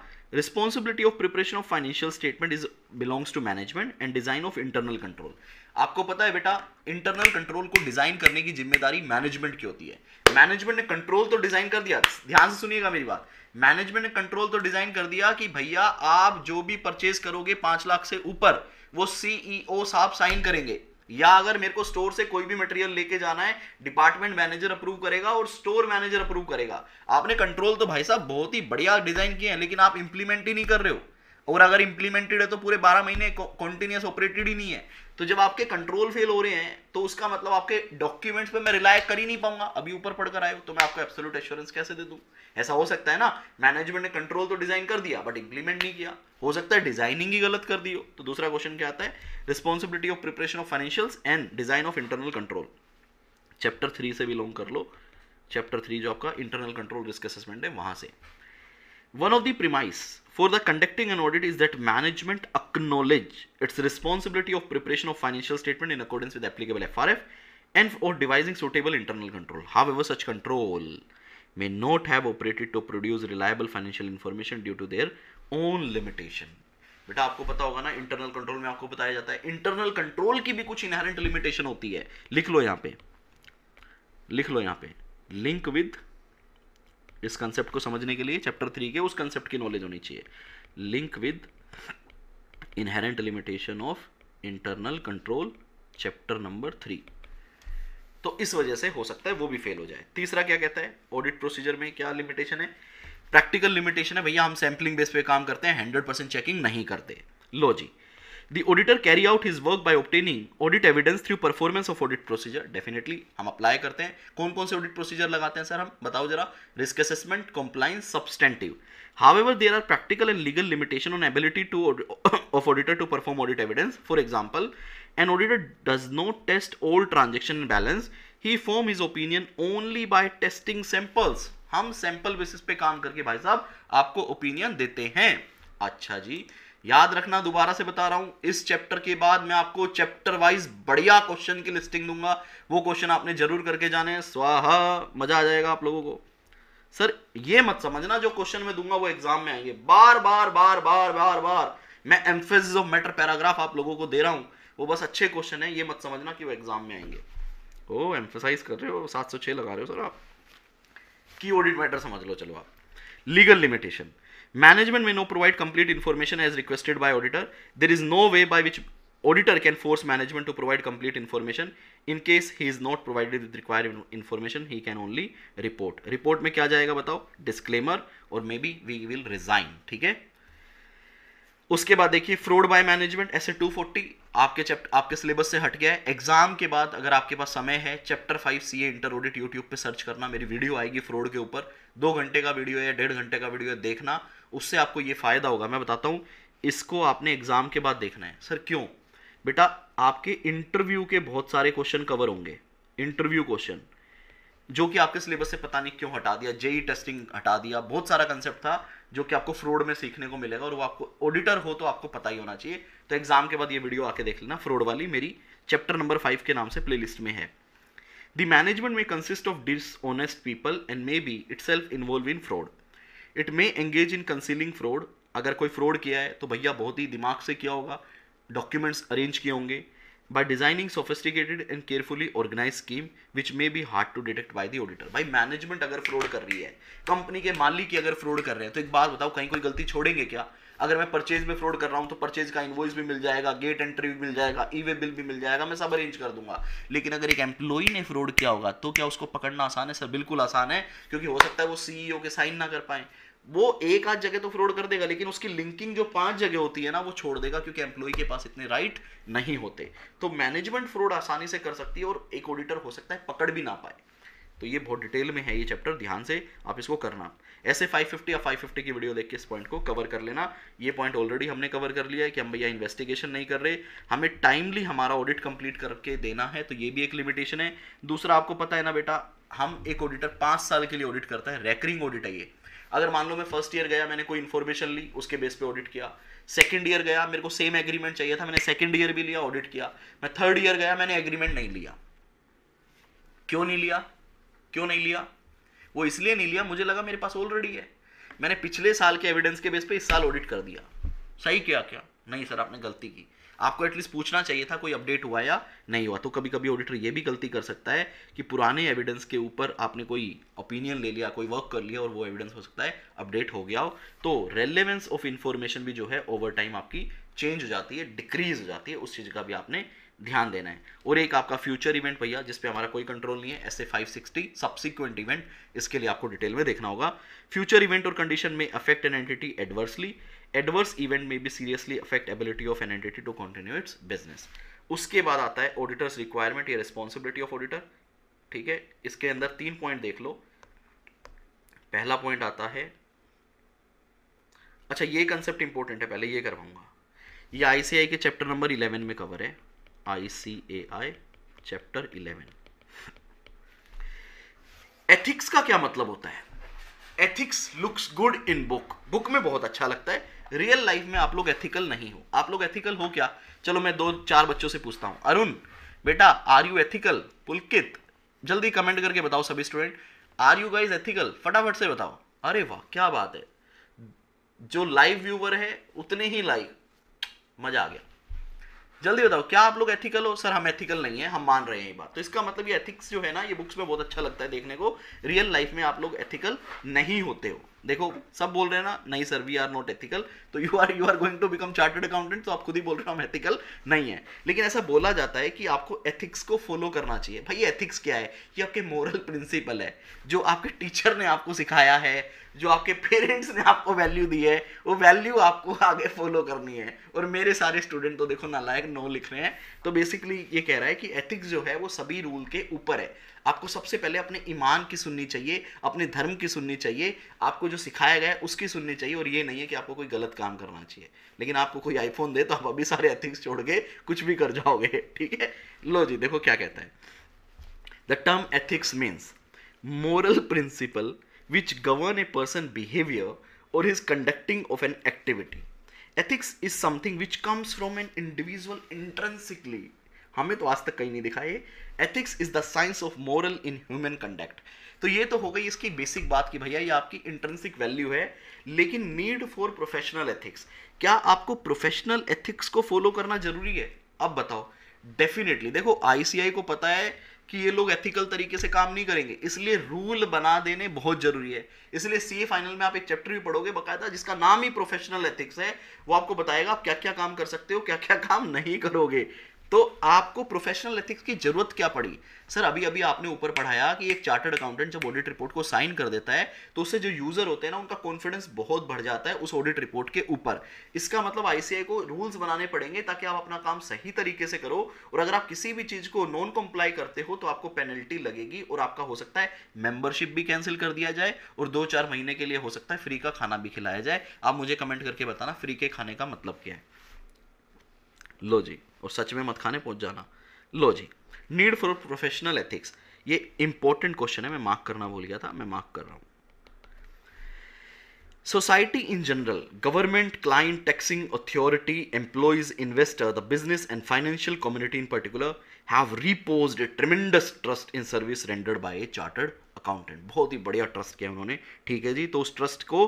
[SPEAKER 1] responsibility of preparation of financial statement is belongs to management and design of internal control आपको पता है बेटा internal control को design करने की जिम्मेदारी मैनेजमेंट की होती है मैनेजमेंट ने कंट्रोल तो डिजाइन कर दिया ध्यान से सुनिएगा मेरी बात मैनेजमेंट ने कंट्रोल तो डिजाइन कर दिया कि भैया आप जो भी परचेज करोगे पांच लाख से ऊपर वो सीईओ e साहब साइन करेंगे या अगर मेरे को स्टोर से कोई भी मटेरियल लेके जाना है डिपार्टमेंट मैनेजर अप्रूव करेगा और स्टोर मैनेजर अप्रूव करेगा आपने कंट्रोल तो भाई साहब बहुत ही बढ़िया डिजाइन किए हैं लेकिन आप इंप्लीमेंट ही नहीं कर रहे हो और अगर इंप्लीमेंटेड है तो पूरे बारह महीने कॉन्टिन्यूस ऑपरेटेड ही नहीं है तो जब आपके कंट्रोल फेल हो रहे हैं तो उसका मतलब आपके डॉक्यूमेंट्स पे मैं रिलाय कर ही नहीं पाऊंगा अभी ऊपर पढ़कर आए हो तो मैं आपको एब्सोल्यूट एश्योरेंस कैसे दे दूं ऐसा हो सकता है ना मैनेजमेंट ने कंट्रोल तो डिजाइन कर दिया बट इंप्लीमेंट नहीं किया हो सकता है डिजाइनिंग ही गलत कर दी हो तो दूसरा क्वेश्चन क्या आता है responsibility of preparation of financial and design of internal control chapter three से बिलोंग कर लो चैप्टर थ्री जो आपका इंटरनल कंट्रोल रिस्क असेसमेंट है वहां से One of the premise for the conducting an audit is that management acknowledge its responsibility of preparation of financial statement in accordance with applicable FRF and for devising suitable internal control. However, such control may not have operated to produce reliable financial information due to their own limitation. बेटा आपको पता होगा ना internal control में आपको बताया जाता है इंटरनल कंट्रोल की भी कुछ इनहेरेंट लिमिटेशन होती है लिख लो यहां पे लिख लो यहां पे लिंक विद इस कंसेप्ट को समझने के लिए चैप्टर थ्री के उस कंसेप्ट की नॉलेज होनी चाहिए link with inherent limitation of internal control chapter number three तो इस वजह से हो सकता है वो भी फेल हो जाए तीसरा क्या कहता है ऑडिट प्रोसीजर में क्या लिमिटेशन है प्रैक्टिकल लिमिटेशन है भैया हम सैम्पलिंग बेस पे काम करते हैं हंड्रेड परसेंट चेकिंग नहीं करते लो जी The auditor carry out his work by obtaining audit evidence through performance of audit procedure. Definitely हम apply करते हैं कौन कौन से audit procedure लगाते हैं सर हम बताओ जरा risk assessment compliance substantive However, there are practical and legal limitation on ability to of auditor to perform audit evidence. For example, an auditor does not test all transaction and balance. He form his opinion only by testing samples. हम sample basis पे काम करके भाई साहब आपको opinion देते हैं अच्छा जी याद रखना दोबारा से बता रहा हूं इस चैप्टर के बाद मैं आपको चैप्टर वाइज बढ़िया क्वेश्चन की लिस्टिंग दूंगा वो क्वेश्चन आपने जरूर करके जाने स्वाहा मजा आ जाएगा आप लोगों को सर ये मत समझना जो क्वेश्चन में दूंगा वो एग्जाम में आएंगे बार बार बार बार बार बार मैं एम्फेसिस ऑफ मैटर पैराग्राफ आप लोगों को दे रहा हूं वो बस अच्छे क्वेश्चन है ये मत समझना कि वो एग्जाम में आएंगे ओ एम्फेसाइज कर रहे हो सात सौ छह लगा रहे हो सर आप की ऑडिट मैटर समझ लो चलो आप legal limitation Management may not provide complete information as requested by auditor. There is no way by which auditor can force management to provide complete information. In case he is not provided with required information, he can only report. Report में क्या जाएगा बताओ Disclaimer और maybe we will resign. ठीक है उसके बाद देखिए फ्रॉड बाय मैनेजमेंट ऐसे 240 आपके चैप्टर आपके सिलेबस से हट गया है एग्जाम के बाद अगर आपके पास समय है chapter five C inter audit YouTube पे सर्च करना मेरी वीडियो आएगी फ्रॉड के ऊपर दो घंटे का वीडियो है डेढ़ घंटे का वीडियो है देखना उससे आपको ये फ़ायदा होगा मैं बताता हूँ इसको आपने एग्ज़ाम के बाद देखना है सर क्यों बेटा आपके इंटरव्यू के बहुत सारे क्वेश्चन कवर होंगे इंटरव्यू क्वेश्चन जो कि आपके सिलेबस से पता नहीं क्यों हटा दिया जेई टेस्टिंग e हटा दिया बहुत सारा कंसेप्ट था जो कि आपको फ्रॉड में सीखने को मिलेगा और वो आपको ऑडिटर हो तो आपको पता ही होना चाहिए तो एग्जाम के बाद ये वीडियो आके देख लेना फ्रॉड वाली मेरी चैप्टर नंबर फाइव के नाम से प्लेलिस्ट में है the management may consist of dishonest people and may be itself involve in fraud it may engage in concealing fraud अगर कोई फ्रॉड किया है तो भैया बहुत ही दिमाग से किया होगा डॉक्यूमेंट्स अरेंज किए होंगे by designing sophisticated and carefully organize scheme which may be hard to detect by the auditor भाई मैनेजमेंट अगर फ्रॉड कर रही है कंपनी के मालिक ही अगर फ्रॉड कर रहे हैं तो एक बात बताओ कहीं कोई गलती छोड़ेंगे क्या अगर मैं परचेज में फ्रॉड कर रहा हूँ तो परचेज का इन्वॉइस भी मिल जाएगा गेट एंट्री भी मिल जाएगा ई वे बिल भी मिल जाएगा मैं सब अरेंज कर दूंगा लेकिन अगर एक एम्प्लॉई ने फ्रॉड किया होगा तो क्या उसको पकड़ना आसान है सर बिल्कुल आसान है क्योंकि हो सकता है वो सीईओ के साइन ना कर पाएं वो एक आध जगह तो फ्रॉड कर देगा लेकिन उसकी लिंकिंग जो पांच जगह होती है ना वो छोड़ देगा क्योंकि एम्प्लॉय के पास इतने राइट नहीं होते तो मैनेजमेंट फ्रॉड आसानी से कर सकती है और एक ऑडिटर हो सकता है पकड़ भी ना पाए तो ये बहुत डिटेल में है ये चैप्टर ध्यान से आप इसको करना ऐसे 550 या 550 की वीडियो देख के इस पॉइंट को कवर कर लेना ये पॉइंट ऑलरेडी हमने कवर कर लिया है कि हम भैया इन्वेस्टिगेशन नहीं कर रहे हमें टाइमली हमारा ऑडिट कंप्लीट करके देना है तो ये भी एक लिमिटेशन है दूसरा आपको पता है ना बेटा हम एक ऑडिटर पांच साल के लिए ऑडिट करता है रेकरिंग ऑडिट है ये अगर मान लो मैं फर्स्ट ईयर गया मैंने कोई इन्फॉर्मेशन ली उसके बेस पे ऑडिट किया सेकेंड ईयर गया मेरे को सेम एग्रीमेंट चाहिए था मैंने सेकेंड ईयर भी लिया ऑडिट किया मैं थर्ड ईयर गया मैंने एग्रीमेंट नहीं लिया क्यों नहीं लिया क्यों नहीं लिया वो इसलिए नहीं लिया मुझे लगा मेरे पास ऑलरेडी है मैंने पिछले साल के एविडेंस के बेस पे इस साल ऑडिट कर दिया सही किया क्या नहीं सर आपने गलती की आपको एटलीस्ट पूछना चाहिए था कोई अपडेट हुआ या नहीं हुआ तो कभी कभी ऑडिटर ये भी गलती कर सकता है कि पुराने एविडेंस के ऊपर आपने कोई ओपिनियन ले लिया कोई वर्क कर लिया और वो एविडेंस हो सकता है अपडेट हो गया हो तो रेलिवेंस ऑफ इन्फॉर्मेशन भी जो है ओवर टाइम आपकी चेंज हो जाती है डिक्रीज हो जाती है उस चीज़ का भी आपने ध्यान देना है और एक आपका फ्यूचर इवेंट भैया जिस पे हमारा कोई कंट्रोल नहीं है S A five sixty subsequent event इसके लिए आपको डिटेल में देखना होगा फ्यूचर इवेंट और कंडीशन में affect an entity adversely adverse event में भी seriously affect ability of an entity to continue its business उसके बाद आता है ऑडिटर्स रिक्वायरमेंट या रिस्पॉन्सिबिलिटी ऑफ ऑडिटर ठीक है इसके अंदर तीन पॉइंट देख लो पहला पॉइंट आता है अच्छा ये कंसेप्ट इंपॉर्टेंट है पहले ये करवाऊंगा ये आईसीआई के चैप्टर नंबर इलेवन में कवर है आईसीएआई चैप्टर इलेवन एथिक्स का क्या मतलब होता है ethics looks good in book book में बहुत अच्छा लगता है रियल लाइफ में आप लोग एथिकल नहीं हो आप लोग एथिकल हो क्या चलो मैं दो चार बच्चों से पूछता हूँ अरुण बेटा आर यू एथिकल पुलकित जल्दी कमेंट करके बताओ सभी student are you guys ethical फटाफट से बताओ अरे वाह क्या बात है जो लाइव व्यूवर है उतने ही लाइव मजा आ गया जल्दी बताओ क्या आप लोग एथिकल हो सर हम एथिकल नहीं है हम मान रहे हैं ये बात तो इसका मतलब ये एथिक्स जो है ना ये बुक्स में बहुत अच्छा लगता है देखने को रियल लाइफ में आप लोग एथिकल नहीं होते हो देखो सब बोल रहे हैं ना नहीं sir we are not ethical तो you are you are going to become chartered accountant तो आप खुद ही बोल रहे हो हम एथिकल नहीं है लेकिन ऐसा बोला जाता है कि आपको एथिक्स को फॉलो करना चाहिए भाई एथिक्स क्या है ये आपके मॉरल प्रिंसिपल है जो आपके टीचर ने आपको सिखाया है जो आपके पेरेंट्स ने आपको वैल्यू दी है वो वैल्यू आपको आगे फॉलो करनी है और मेरे सारे स्टूडेंट तो देखो नालायक नो लिख रहे हैं तो बेसिकली ये कह रहा है कि एथिक्स जो है वो सभी रूल के ऊपर है आपको सबसे पहले अपने ईमान की सुननी चाहिए अपने धर्म की सुननी चाहिए आपको जो सिखाया गया है उसकी सुननी चाहिए और ये नहीं है कि आपको कोई गलत काम करना चाहिए लेकिन आपको कोई आईफोन दे तो आप अभी सारे एथिक्स छोड़ के कुछ भी कर जाओगे ठीक है लो जी देखो क्या कहता है the term ethics means moral principle which govern a person behaviour और is conducting of an activity ethics is something which comes from an individual intrinsically हमें तो आज तक कहीं नहीं दिखाई ethics is the science of moral in human conduct तो ये तो हो गई इसकी बेसिक बात की भैया ये आपकी इंटरसिक वैल्यू है लेकिन नीड फॉर प्रोफेशनल एथिक्स क्या आपको प्रोफेशनल एथिक्स को फॉलो करना जरूरी है अब बताओ डेफिनेटली देखो आईसीआई को पता है कि ये लोग एथिकल तरीके से काम नहीं करेंगे इसलिए रूल बना देने बहुत जरूरी है इसलिए सी फाइनल में आप एक चैप्टर भी पढ़ोगे बकायदा जिसका नाम ही प्रोफेशनल एथिक्स है वो आपको बताएगा आप क्या क्या काम कर सकते हो क्या क्या काम नहीं करोगे तो आपको प्रोफेशनल एथिक्स की जरूरत क्या पड़ी सर अभी अभी आपने ऊपर पढ़ाया कि एक चार्टर्ड अकाउंटेंट जब ऑडिट रिपोर्ट को साइन कर देता है तो उससे जो यूजर होते हैं ना उनका कॉन्फिडेंस बहुत बढ़ जाता है उस ऑडिट रिपोर्ट के ऊपर इसका मतलब आईसीआई को रूल्स बनाने पड़ेंगे ताकि आप अपना काम सही तरीके से करो और अगर आप किसी भी चीज को नॉन कंप्लाई करते हो तो आपको पेनल्टी लगेगी और आपका हो सकता है मेंबरशिप भी कैंसिल कर दिया जाए और दो चार महीने के लिए हो सकता है फ्री का खाना भी खिलाया जाए आप मुझे कमेंट करके बताना फ्री के खाने का मतलब क्या है लो जी और सच में मत खाने पहुंच जाना लो जी नीड फॉर प्रोफेशनल एथिक्स ये इंपॉर्टेंट क्वेश्चन है मैं मार्क करना भूल गया था मैं मार्क कर रहा हूं society in general government client taxing authority employees investor the business and financial community in particular have tremendous trust in service rendered by a chartered accountant बहुत ही बढ़िया ट्रस्ट किया उन्होंने ठीक है जी तो उस ट्रस्ट को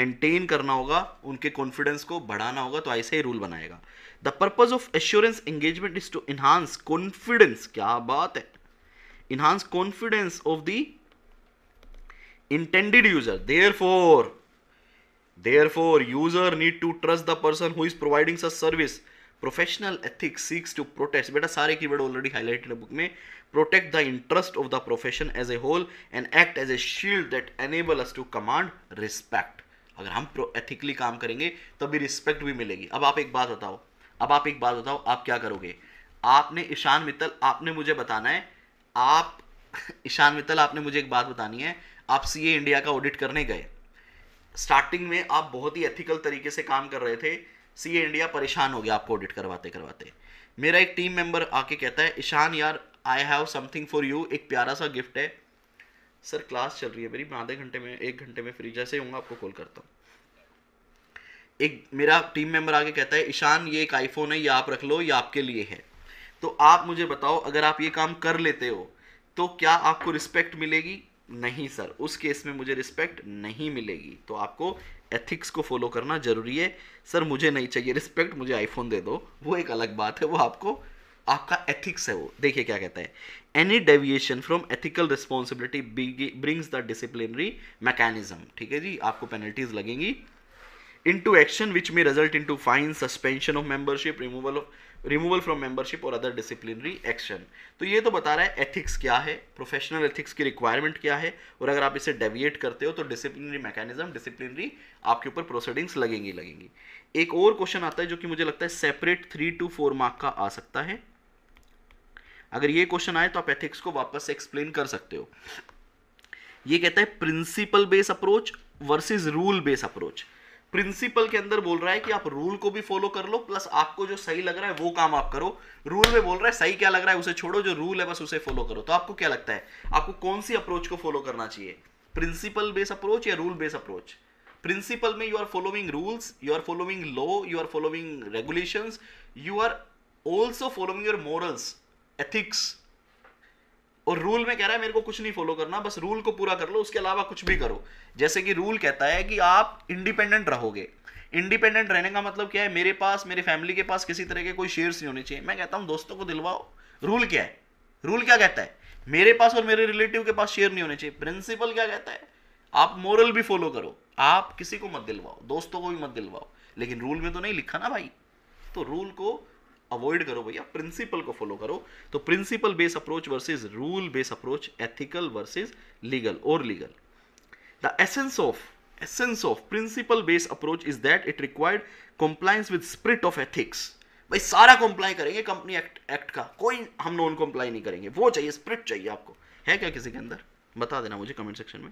[SPEAKER 1] मेंटेन करना होगा उनके कॉन्फिडेंस को बढ़ाना होगा तो ऐसे ही रूल बनाएगा the purpose of assurance engagement is to enhance confidence क्या बात है enhance confidence of the intended user therefore therefore user need to trust the person who is providing such service professional ethics seeks to protect बेटा सारे keyword already highlighted है book में protect the interest of the profession as a whole and act as a shield that enable us to command respect अगर हम ethically काम करेंगे तभी respect भी मिलेगी अब आप एक बात बताओ अब आप एक बात बताओ आप क्या करोगे आपने ईशान मित्तल आपने मुझे बताना है आप ईशान मित्तल आपने मुझे एक बात बतानी है आप सीए इंडिया का ऑडिट करने गए स्टार्टिंग में आप बहुत ही एथिकल तरीके से काम कर रहे थे सी इंडिया परेशान हो गया आपको ऑडिट करवाते करवाते मेरा एक टीम मेंबर आके कहता है ईशान यार I have something for you एक प्यारा सा गिफ्ट है सर क्लास चल रही है मेरी मैं आधे घंटे में एक घंटे में फ्री जैसे हूँ आपको कॉल करता हूँ एक मेरा टीम मेंबर आके कहता है ईशान ये एक आईफोन है ये आप रख लो ये आपके लिए है तो आप मुझे बताओ अगर आप ये काम कर लेते हो तो क्या आपको रिस्पेक्ट मिलेगी नहीं सर उस केस में मुझे रिस्पेक्ट नहीं मिलेगी तो आपको एथिक्स को फॉलो करना ज़रूरी है सर मुझे नहीं चाहिए रिस्पेक्ट मुझे आईफोन दे दो वो एक अलग बात है वो आपको आपका एथिक्स है वो देखिए क्या कहता है any deviation from ethical responsibility brings the disciplinary mechanism ठीक है जी आपको पेनल्टीज लगेंगी into action which may result into fine suspension of membership removal of removal from membership और अदर डिसिप्लिनरी एक्शन तो ये तो बता रहा है एथिक्स क्या है प्रोफेशनल एथिक्स की रिक्वायरमेंट क्या है और अगर आप इसे डेविएट करते हो तो डिसिप्लिनरी मैकेनिज्म डिसिप्लिनरी आपके ऊपर प्रोसीडिंग्स लगेंगी लगेंगी एक और क्वेश्चन आता है जो कि मुझे लगता है separate three two four mark का आ सकता है अगर ये क्वेश्चन आए तो आप एथिक्स को वापस एक्सप्लेन कर सकते हो ये कहता है principle base approach versus rule base approach principle के अंदर बोल रहा है कि आप रूल को भी फॉलो कर लो प्लस आपको जो सही लग रहा है वो काम आप करो रूल में बोल रहा है सही क्या लग रहा है उसे छोड़ो जो रूल है बस उसे फॉलो करो तो आपको क्या लगता है आपको कौन सी अप्रोच को फॉलो करना चाहिए प्रिंसिपल बेस अप्रोच या रूल बेस अप्रोच प्रिंसिपल में you are following rules you are following law you are following regulations you are also following your morals ethics और रूल में कह रहा है मेरे को कुछ नहीं फॉलो करना बस रूल को पूरा कर लो उसके अलावा कुछ भी करो जैसे कि रूल कहता है कि आप इंडिपेंडेंट रहोगे इंडिपेंडेंट रहने का मतलब क्या है मेरे पास मेरे फैमिली के पास किसी तरह के कोई शेयर्स नहीं होने चाहिए मैं कहता हूँ दोस्तों को दिलवाओ रूल क्या है रूल क्या कहता है मेरे पास और मेरे रिलेटिव के पास शेयर नहीं होने चाहिए प्रिंसिपल क्या कहता है आप मॉरल भी फॉलो करो आप किसी को मत दिलवाओ दोस्तों को भी मत दिलवाओ लेकिन रूल में तो नहीं लिखा ना भाई तो रूल को अवॉइड करो भैया प्रिंसिपल को फॉलो करो तो principle base approach versus rule base approach ethical versus legal और legal the essence of essence of principle base approach is that it required compliance with spirit of ethics भाई सारा comply करेंगे company act act का कोई हम non comply नहीं करेंगे वो चाहिए स्प्रिट चाहिए आपको है क्या किसी के अंदर बता देना मुझे कमेंट सेक्शन में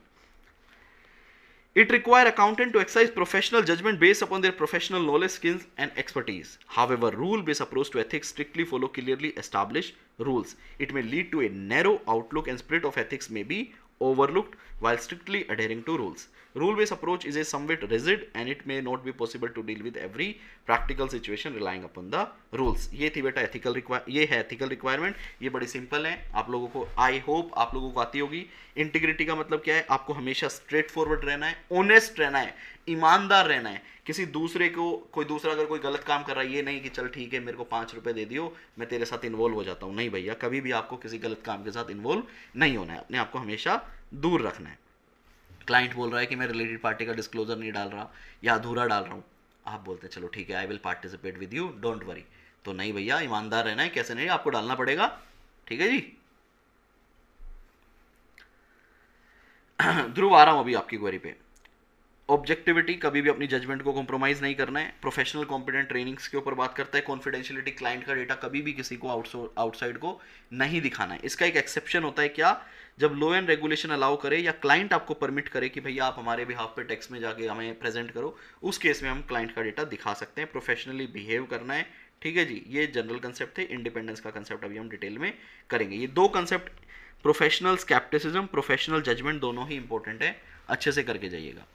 [SPEAKER 1] It require accountant to exercise professional judgment based upon their professional knowledge, skills and expertise. However, rule-based approach to ethics strictly follow clearly established rules. It may lead to a narrow outlook and spirit of ethics may be overlooked while strictly adhering to rules. Rule-based approach is a somewhat rigid and it may not be possible to deal with every practical situation relying upon the rules. ये थी बेटा ethical ये है ethical requirement. ये बड़ी simple है आप लोगों को I hope आप लोगों को आती होगी Integrity का मतलब क्या है आपको हमेशा straight forward रहना है honest रहना है ईमानदार रहना है किसी दूसरे को कोई दूसरा अगर कोई गलत काम कर रहा है ये नहीं कि चल ठीक है मेरे को पाँच रुपये दे दियो मैं तेरे साथ इन्वॉल्व हो जाता हूँ नहीं भैया कभी भी आपको किसी गलत काम के साथ इन्वॉल्व नहीं होना है अपने आप को हमेशा दूर रखना है क्लाइंट बोल रहा है कि मैं रिलेटेड पार्टी का डिस्क्लोजर नहीं डाल रहा या अधूरा डाल रहा हूँ आप बोलते हैं चलो ठीक है I will participate with you don't worry तो नहीं भैया ईमानदार रहना है कैसे नहीं आपको डालना पड़ेगा ठीक है जी ध्रुव आ रहा हूँ अभी आपकी क्वेरी पे ऑब्जेक्टिविटी कभी भी अपनी जजमेंट को कॉम्प्रोमाइज़ नहीं करना है प्रोफेशनल कॉम्पिटेंट ट्रेनिंग्स के ऊपर बात करता है कॉन्फिडेंशियलिटी क्लाइंट का डेटा कभी भी किसी को आउटसाइड को नहीं दिखाना है इसका एक एक्सेप्शन होता है क्या जब लो एंड रेगुलेशन अलाउ करे या क्लाइंट आपको परमिट करे कि भैया आप हमारे बिहाफ पे टैक्स में जाके हमें प्रेजेंट करो उस केस में हम क्लाइंट का डेटा दिखा सकते हैं प्रोफेशनली बिहेव करना है ठीक है जी ये जनरल कंसेप्ट थे इंडिपेंडेंस का कंसेप्ट अभी हम डिटेल में करेंगे ये दो concept professional scepticism professional judgment दोनों ही इंपॉर्टेंट है अच्छे से करके जाइएगा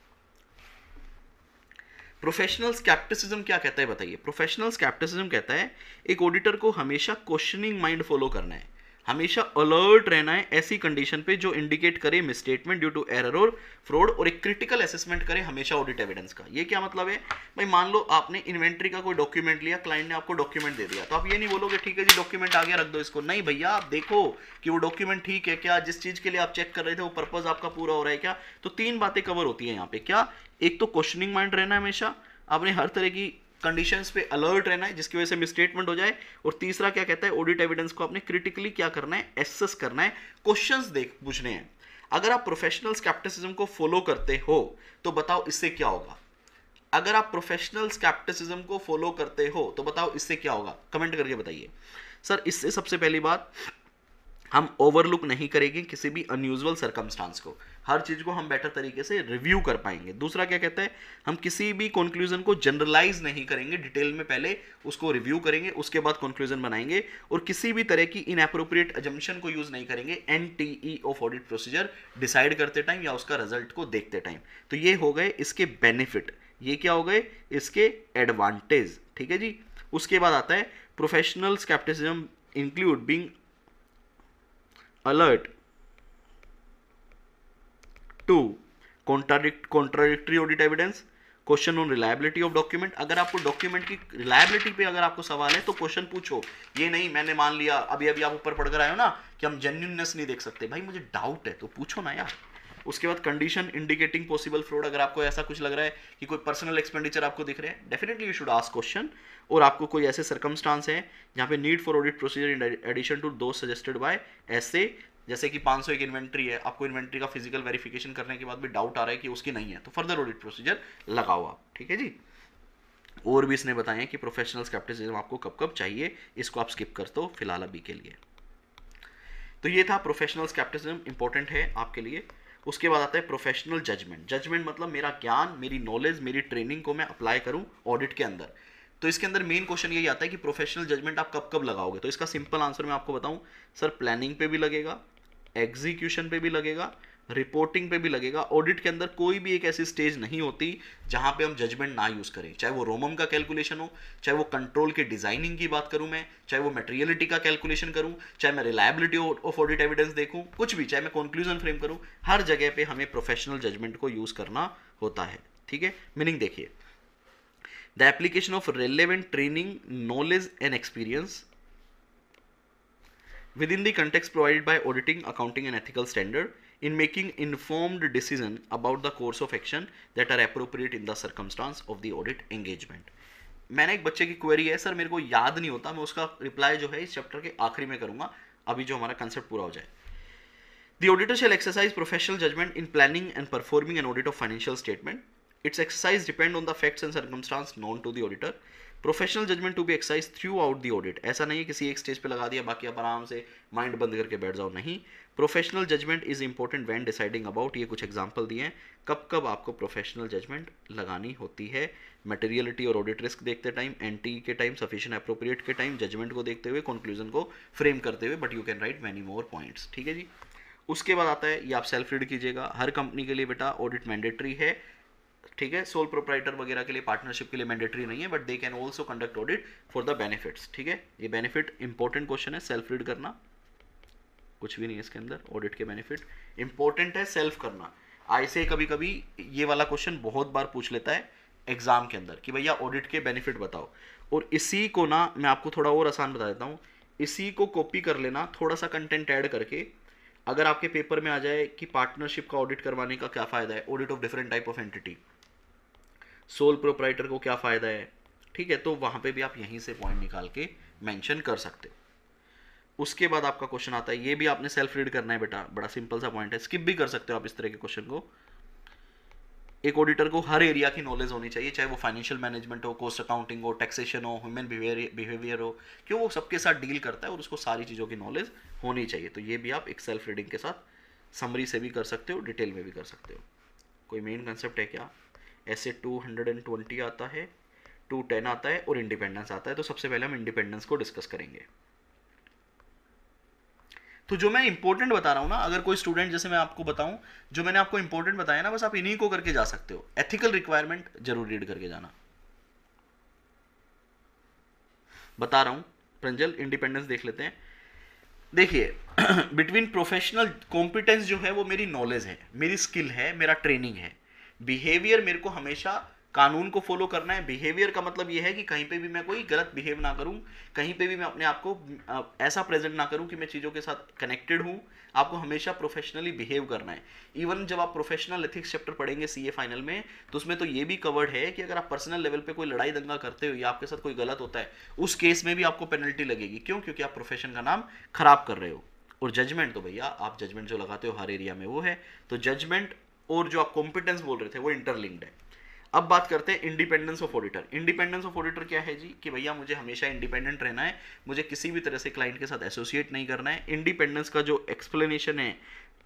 [SPEAKER 1] प्रोफेशनल स्कैप्टिसिज्म क्या कहता है बताइए प्रोफेशनल स्कैप्टिसिज्म कहता है एक ऑडिटर को हमेशा क्वेश्चनिंग माइंड फॉलो करना है हमेशा अलर्ट रहना है ऐसी कंडीशन पे जो इंडिकेट करे मिसस्टेटमेंट ड्यू टू एरर और फ्रॉड और एक क्रिटिकल असेसमेंट करे हमेशा ऑडिट एविडेंस का ये क्या मतलब है भाई मान लो आपने इन्वेंट्री का कोई डॉक्यूमेंट लिया क्लाइंट ने आपको डॉक्यूमेंट दे दिया तो आप ये नहीं बोलोगे ठीक है जी डॉक्यूमेंट आगे रख दो इसको नहीं भैया आप देखो कि वो डॉक्यूमेंट ठीक है क्या जिस चीज के लिए आप चेक कर रहे थे वो पर्पज आपका पूरा हो रहा है क्या तो तीन बातें कवर होती है यहाँ पे क्या एक तो क्वेश्चनिंग माइंड रहना हमेशा आपने हर तरह की कंडीशंस पे अलर्ट रहना है जिसकी वजह से मिसस्टेटमेंट हो जाए और तीसरा क्या कहता है ऑडिट एविडेंस को आपने क्रिटिकली क्या करना है एसेस करना है क्वेश्चंस देख पूछने हैं अगर आप प्रोफेशनल स्कैप्टिसिज्म को फॉलो करते हो तो बताओ इससे क्या होगा अगर आप प्रोफेशनल स्कैप्टिसिज्म को फॉलो करते हो तो बताओ इससे क्या होगा कमेंट करके बताइए सर इससे सबसे पहली बात हम ओवरलुक नहीं करेंगे किसी भी अनयूजल सर्कमस्टांस को हर चीज़ को हम बेटर तरीके से रिव्यू कर पाएंगे दूसरा क्या कहता है हम किसी भी कंक्लूजन को जनरलाइज नहीं करेंगे डिटेल में पहले उसको रिव्यू करेंगे उसके बाद कंक्लूजन बनाएंगे और किसी भी तरह की इनअप्रोप्रिएट एजम्पन को यूज़ नहीं करेंगे N T E of audit procedure decide करते टाइम या उसका रिजल्ट को देखते टाइम तो ये हो गए इसके बेनिफिट ये क्या हो गए इसके एडवांटेज ठीक है जी उसके बाद आता है professional scepticism include being alert to contradict contradictory audit evidence question on reliability of document अगर आपको डॉक्यूमेंट की रिलायबिलिटी पे अगर आपको सवाल है तो क्वेश्चन पूछो ये नहीं मैंने मान लिया अभी अभी आप ऊपर पढ़ कर आए हो ना कि हम जेन्यूननेस नहीं देख सकते भाई मुझे डाउट है तो पूछो ना यार उसके बाद कंडीशन इंडिकेटिंग पॉसिबल फ्रॉड अगर आपको ऐसा कुछ लग रहा है कि कोई पर्सनल एक्सपेंडिचर आपको दिख रहे हैं definitely you should ask question और आपको कोई ऐसे सर्कमस्टांस है जहाँ पे need for audit procedure in addition to दो सजेस्टेड बाय ऐसे जैसे कि 500 एक इन्वेंट्री है आपको इन्वेंट्री का फिजिकल वेरिफिकेशन करने के बाद भी डाउट आ रहा है कि उसकी नहीं है तो फर्दर ऑडिट प्रोसीजर लगाओ आप ठीक है जी और भी इसने बताया कि प्रोफेशनल स्केप्टिसिज्म आपको कब कब चाहिए इसको आप स्किप कर दो फिलहाल अभी के लिए तो ये था प्रोफेशनल स्केप्टिसिज्म इंपॉर्टेंट है आपके लिए उसके बाद आता है प्रोफेशनल जजमेंट जजमेंट मतलब मेरा ज्ञान मेरी नॉलेज मेरी ट्रेनिंग को मैं अप्लाई करूं ऑडिट के अंदर तो इसके अंदर मेन क्वेश्चन यही आता है कि प्रोफेशनल जजमेंट आप कब कब लगाओगे तो इसका सिंपल आंसर मैं आपको बताऊं सर प्लानिंग पे भी लगेगा एग्जीक्यूशन पे भी लगेगा रिपोर्टिंग पे भी लगेगा ऑडिट के अंदर कोई भी एक ऐसी स्टेज नहीं होती जहां पे हम जजमेंट ना यूज़ करें चाहे वो रोमम का कैलकुलेशन हो चाहे वो कंट्रोल के डिजाइनिंग की बात करूं मैं चाहे वो मेटेरियलिटी का कैलकुलेशन करूं चाहे मैं रिलायबिलिटी ऑफ ऑडिट एविडेंस देखूं कुछ भी चाहे मैं कंक्लूजन फ्रेम करूं हर जगह पे हमें प्रोफेशनल जजमेंट को यूज़ करना होता है ठीक है मीनिंग देखिए the application of relevant training knowledge and experience within the context provided by auditing, accounting and ethical standard in making informed decision about the course of action that are appropriate in the circumstance of the audit engagement. मैंने एक बच्चे की query है sir मेरे को याद नहीं होता मैं उसका रिप्लाई जो है इस चैप्टर के आखिरी में करूंगा अभी जो हमारा कंसेप्ट पूरा हो जाए The auditor shall exercise professional judgment in planning and performing an audit of financial statement. Its exercise depend on the facts and circumstances known to the auditor professional judgement to be exercise throughout the audit ऐसा नहीं है किसी एक stage पे लगा दिया बाकी आप आराम से माइंड बंद करके बैठ जाओ नहीं professional judgement is important when deciding about ये कुछ एग्जाम्पल दिए हैं कब कब आपको प्रोफेशनल जजमेंट लगानी होती है मटेरियलिटी और ऑडिट रिस्क देखते टाइम एंटी के टाइम सफिशियंट अप्रोप्रिएट के टाइम जजमेंट को देखते हुए कंक्लूजन को फ्रेम करते हुए but you can write many more points ठीक है जी उसके बाद आता है ये आप सेल्फ रीड कीजिएगा हर कंपनी के लिए बेटा ऑडिट मैंडेटरी है ठीक है सोल प्रोपराइटर वगैरह के लिए पार्टनरशिप के लिए मैंडेटरी नहीं है but they can also conduct audit for the benefits ठीक है ये बेनिफिट इंपॉर्टेंट क्वेश्चन है सेल्फ रीड करना कुछ भी नहीं है इसके अंदर ऑडिट के बेनिफिट इंपॉर्टेंट है सेल्फ करना ऐसे कभी कभी ये वाला क्वेश्चन बहुत बार पूछ लेता है एग्जाम के अंदर कि भैया ऑडिट के बेनिफिट बताओ और इसी को ना मैं आपको थोड़ा और आसान बता देता हूँ इसी को कॉपी कर लेना थोड़ा सा कंटेंट ऐड करके अगर आपके पेपर में आ जाए कि पार्टनरशिप का ऑडिट करवाने का क्या फ़ायदा है audit of different type of entity sole proprietor को क्या फ़ायदा है ठीक है तो वहाँ पे भी आप यहीं से पॉइंट निकाल के मेंशन कर सकते हो उसके बाद आपका क्वेश्चन आता है ये भी आपने सेल्फ रीड करना है बेटा बड़ा सिंपल सा पॉइंट है स्किप भी कर सकते हो आप इस तरह के क्वेश्चन को एक ऑडिटर को हर एरिया की नॉलेज होनी चाहिए चाहे वो फाइनेंशियल मैनेजमेंट हो कोस्ट अकाउंटिंग हो टैक्सेशन हो ह्यूमन बिहेवियर हो क्यों वो सबके साथ डील करता है और उसको सारी चीज़ों की नॉलेज होनी चाहिए तो ये भी आप एक सेल्फ रीडिंग के साथ समरी से भी कर सकते हो डिटेल में भी कर सकते हो कोई मेन कंसेप्ट है क्या ऐसे टू हंड्रेड एंड ट्वेंटी आता है टू टेन आता है और इंडिपेंडेंस आता है तो सबसे पहले हम इंडिपेंडेंस को डिस्कस करेंगे तो जो मैं इंपॉर्टेंट बता रहा हूँ ना अगर कोई स्टूडेंट जैसे मैं आपको बताऊं जो मैंने आपको इंपॉर्टेंट बताया ना बस आप इन्हीं को करके जा सकते हो एथिकल रिक्वायरमेंट जरूर रीड करके जाना बता रहा हूं प्रंजल इंडिपेंडेंस देख लेते हैं देखिए बिटवीन प्रोफेशनल कॉम्पिटेंस जो है वो मेरी नॉलेज है मेरी स्किल है मेरा ट्रेनिंग है बिहेवियर मेरे को हमेशा कानून को फॉलो करना है बिहेवियर का मतलब ये है कि कहीं पे भी मैं कोई गलत बिहेव ना करूं कहीं पे भी मैं अपने आप को ऐसा प्रेजेंट ना करूं कि मैं चीज़ों के साथ कनेक्टेड हूं आपको हमेशा प्रोफेशनली बिहेव करना है इवन जब आप प्रोफेशनल एथिक्स चैप्टर पढ़ेंगे सीए फाइनल में तो उसमें तो ये भी कवर्ड है कि अगर आप पर्सनल लेवल पे कोई लड़ाई दंगा करते हो या आपके साथ कोई गलत होता है उस केस में भी आपको पेनल्टी लगेगी क्यों क्योंकि आप प्रोफेशन का नाम खराब कर रहे हो और जजमेंट तो भैया आप जजमेंट जो लगाते हो हर एरिया में वो है तो जजमेंट और जो आप कॉम्पिटेंस बोल रहे थे वो इंटरलिंक्ड है अब बात करते हैं independence of auditor independence of auditor क्या है जी कि भैया मुझे हमेशा इंडिपेंडेंट रहना है मुझे किसी भी तरह से क्लाइंट के साथ एसोसिएट नहीं करना है इंडिपेंडेंस का जो एक्सप्लेनेशन है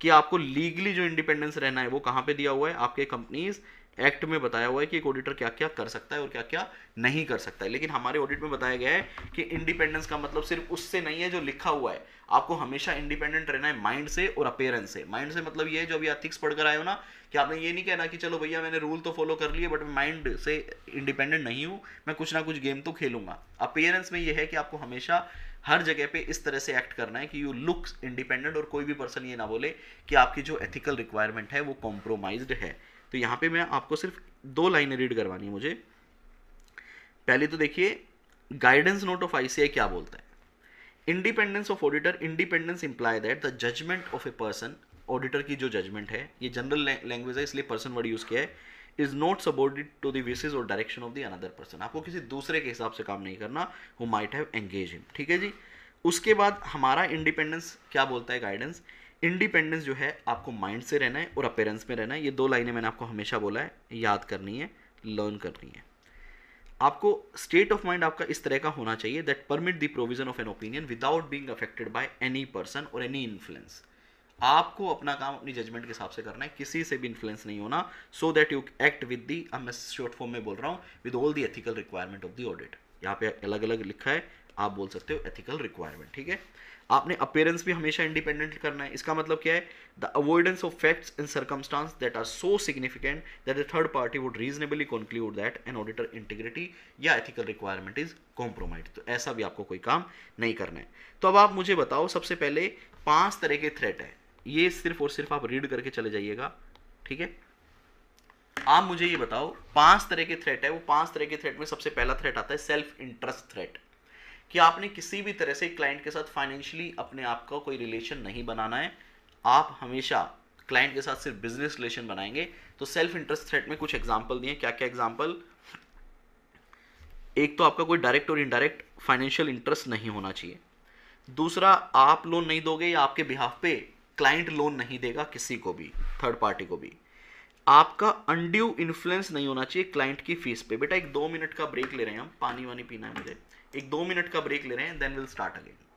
[SPEAKER 1] कि आपको लीगली जो इंडिपेंडेंस रहना है वो कहाँ पे दिया हुआ है आपके कंपनीज एक्ट में बताया हुआ है कि एक ऑडिटर क्या क्या कर सकता है और क्या क्या नहीं कर सकता है लेकिन हमारे ऑडिट में बताया गया है कि इंडिपेंडेंस का मतलब सिर्फ उससे नहीं है जो लिखा हुआ है आपको हमेशा इंडिपेंडेंट रहना है माइंड से और अपेयरेंस से माइंड से मतलब ये है जो अभी एथिक्स पढ़कर आए हो ना कि आपने ये नहीं कहना कि चलो भैया मैंने रूल तो फॉलो कर लिए बट माइंड से इंडिपेंडेंट नहीं हूँ मैं कुछ ना कुछ गेम तो खेलूंगा अपेयरेंस में यह है कि आपको हमेशा हर जगह पे इस तरह से एक्ट करना है कि यू लुक्स इंडिपेंडेंट और कोई भी पर्सन ये ना बोले कि आपकी जो एथिकल रिक्वायरमेंट है वो कॉम्प्रोमाइज्ड है तो यहाँ पे मैं आपको सिर्फ दो लाइनें रीड करवानी है मुझे पहले तो देखिए गाइडेंस नोट ऑफ आईसीआई क्या बोलता है independence of auditor independence imply that the judgement of a person auditor की जो जजमेंट है ये जनरल लैंग्वेज है इसलिए पर्सन वर्ड यूज़ किया है इज नॉट सबोर्डेड टू दिसेज और direction of the another person आपको किसी दूसरे के हिसाब से काम नहीं करना who might have engage him ठीक है जी उसके बाद हमारा इंडिपेंडेंस क्या बोलता है गाइडेंस इंडिपेंडेंस जो है आपको माइंड से रहना है और अपेरेंस में रहना है ये दो लाइनें मैंने आपको हमेशा बोला है याद करनी है लर्न करनी है आपको स्टेट ऑफ माइंड आपका इस तरह का होना चाहिए that permit the provision of an opinion without being affected by any person और एनी इन्फ्लुएंस आपको अपना काम अपनी जजमेंट के हिसाब से करना है किसी से भी इन्फ्लुएंस नहीं होना so that you act with the अब मैं शॉर्ट फॉर्म में बोल रहा हूँ with all the ethical requirement of the audit यहाँ पे अलग अलग लिखा है आप बोल सकते हो एथिकल रिक्वायरमेंट ठीक है आपने अपेयरेंस भी हमेशा इंडिपेंडेंट करना है इसका मतलब क्या है the avoidance of facts in circumstance that are so significant that the third party would reasonably conclude that an auditor integrity या एथिकल रिक्वायरमेंट इज कॉम्प्रोमाइज तो ऐसा भी आपको कोई काम नहीं करना है तो अब आप मुझे बताओ सबसे पहले पांच तरह के थ्रेट है ये सिर्फ और सिर्फ आप रीड करके चले जाइएगा ठीक है आप मुझे ये बताओ पांच तरह के थ्रेट है वो पांच तरह के थ्रेट में सबसे पहला थ्रेट आता है सेल्फ इंटरेस्ट थ्रेट कि आपने किसी भी तरह से क्लाइंट के साथ फाइनेंशियली अपने आप का कोई रिलेशन नहीं बनाना है आप हमेशा क्लाइंट के साथ सिर्फ बिजनेस रिलेशन बनाएंगे तो सेल्फ इंटरेस्ट थ्रेट में कुछ एग्जाम्पल दिए क्या क्या एग्जाम्पल एक तो आपका कोई डायरेक्ट और इनडायरेक्ट फाइनेंशियल इंटरेस्ट नहीं होना चाहिए दूसरा आप लोन नहीं दोगे या आपके बिहाफ पे क्लाइंट लोन नहीं देगा किसी को भी थर्ड पार्टी को भी आपका अनड्यू इन्फ्लुएंस नहीं होना चाहिए क्लाइंट की फीस पे बेटा एक दो मिनट का ब्रेक ले रहे हैं हम पानी वानी पीना है मुझे एक दो मिनट का ब्रेक ले रहे हैं देन विल स्टार्ट अगेन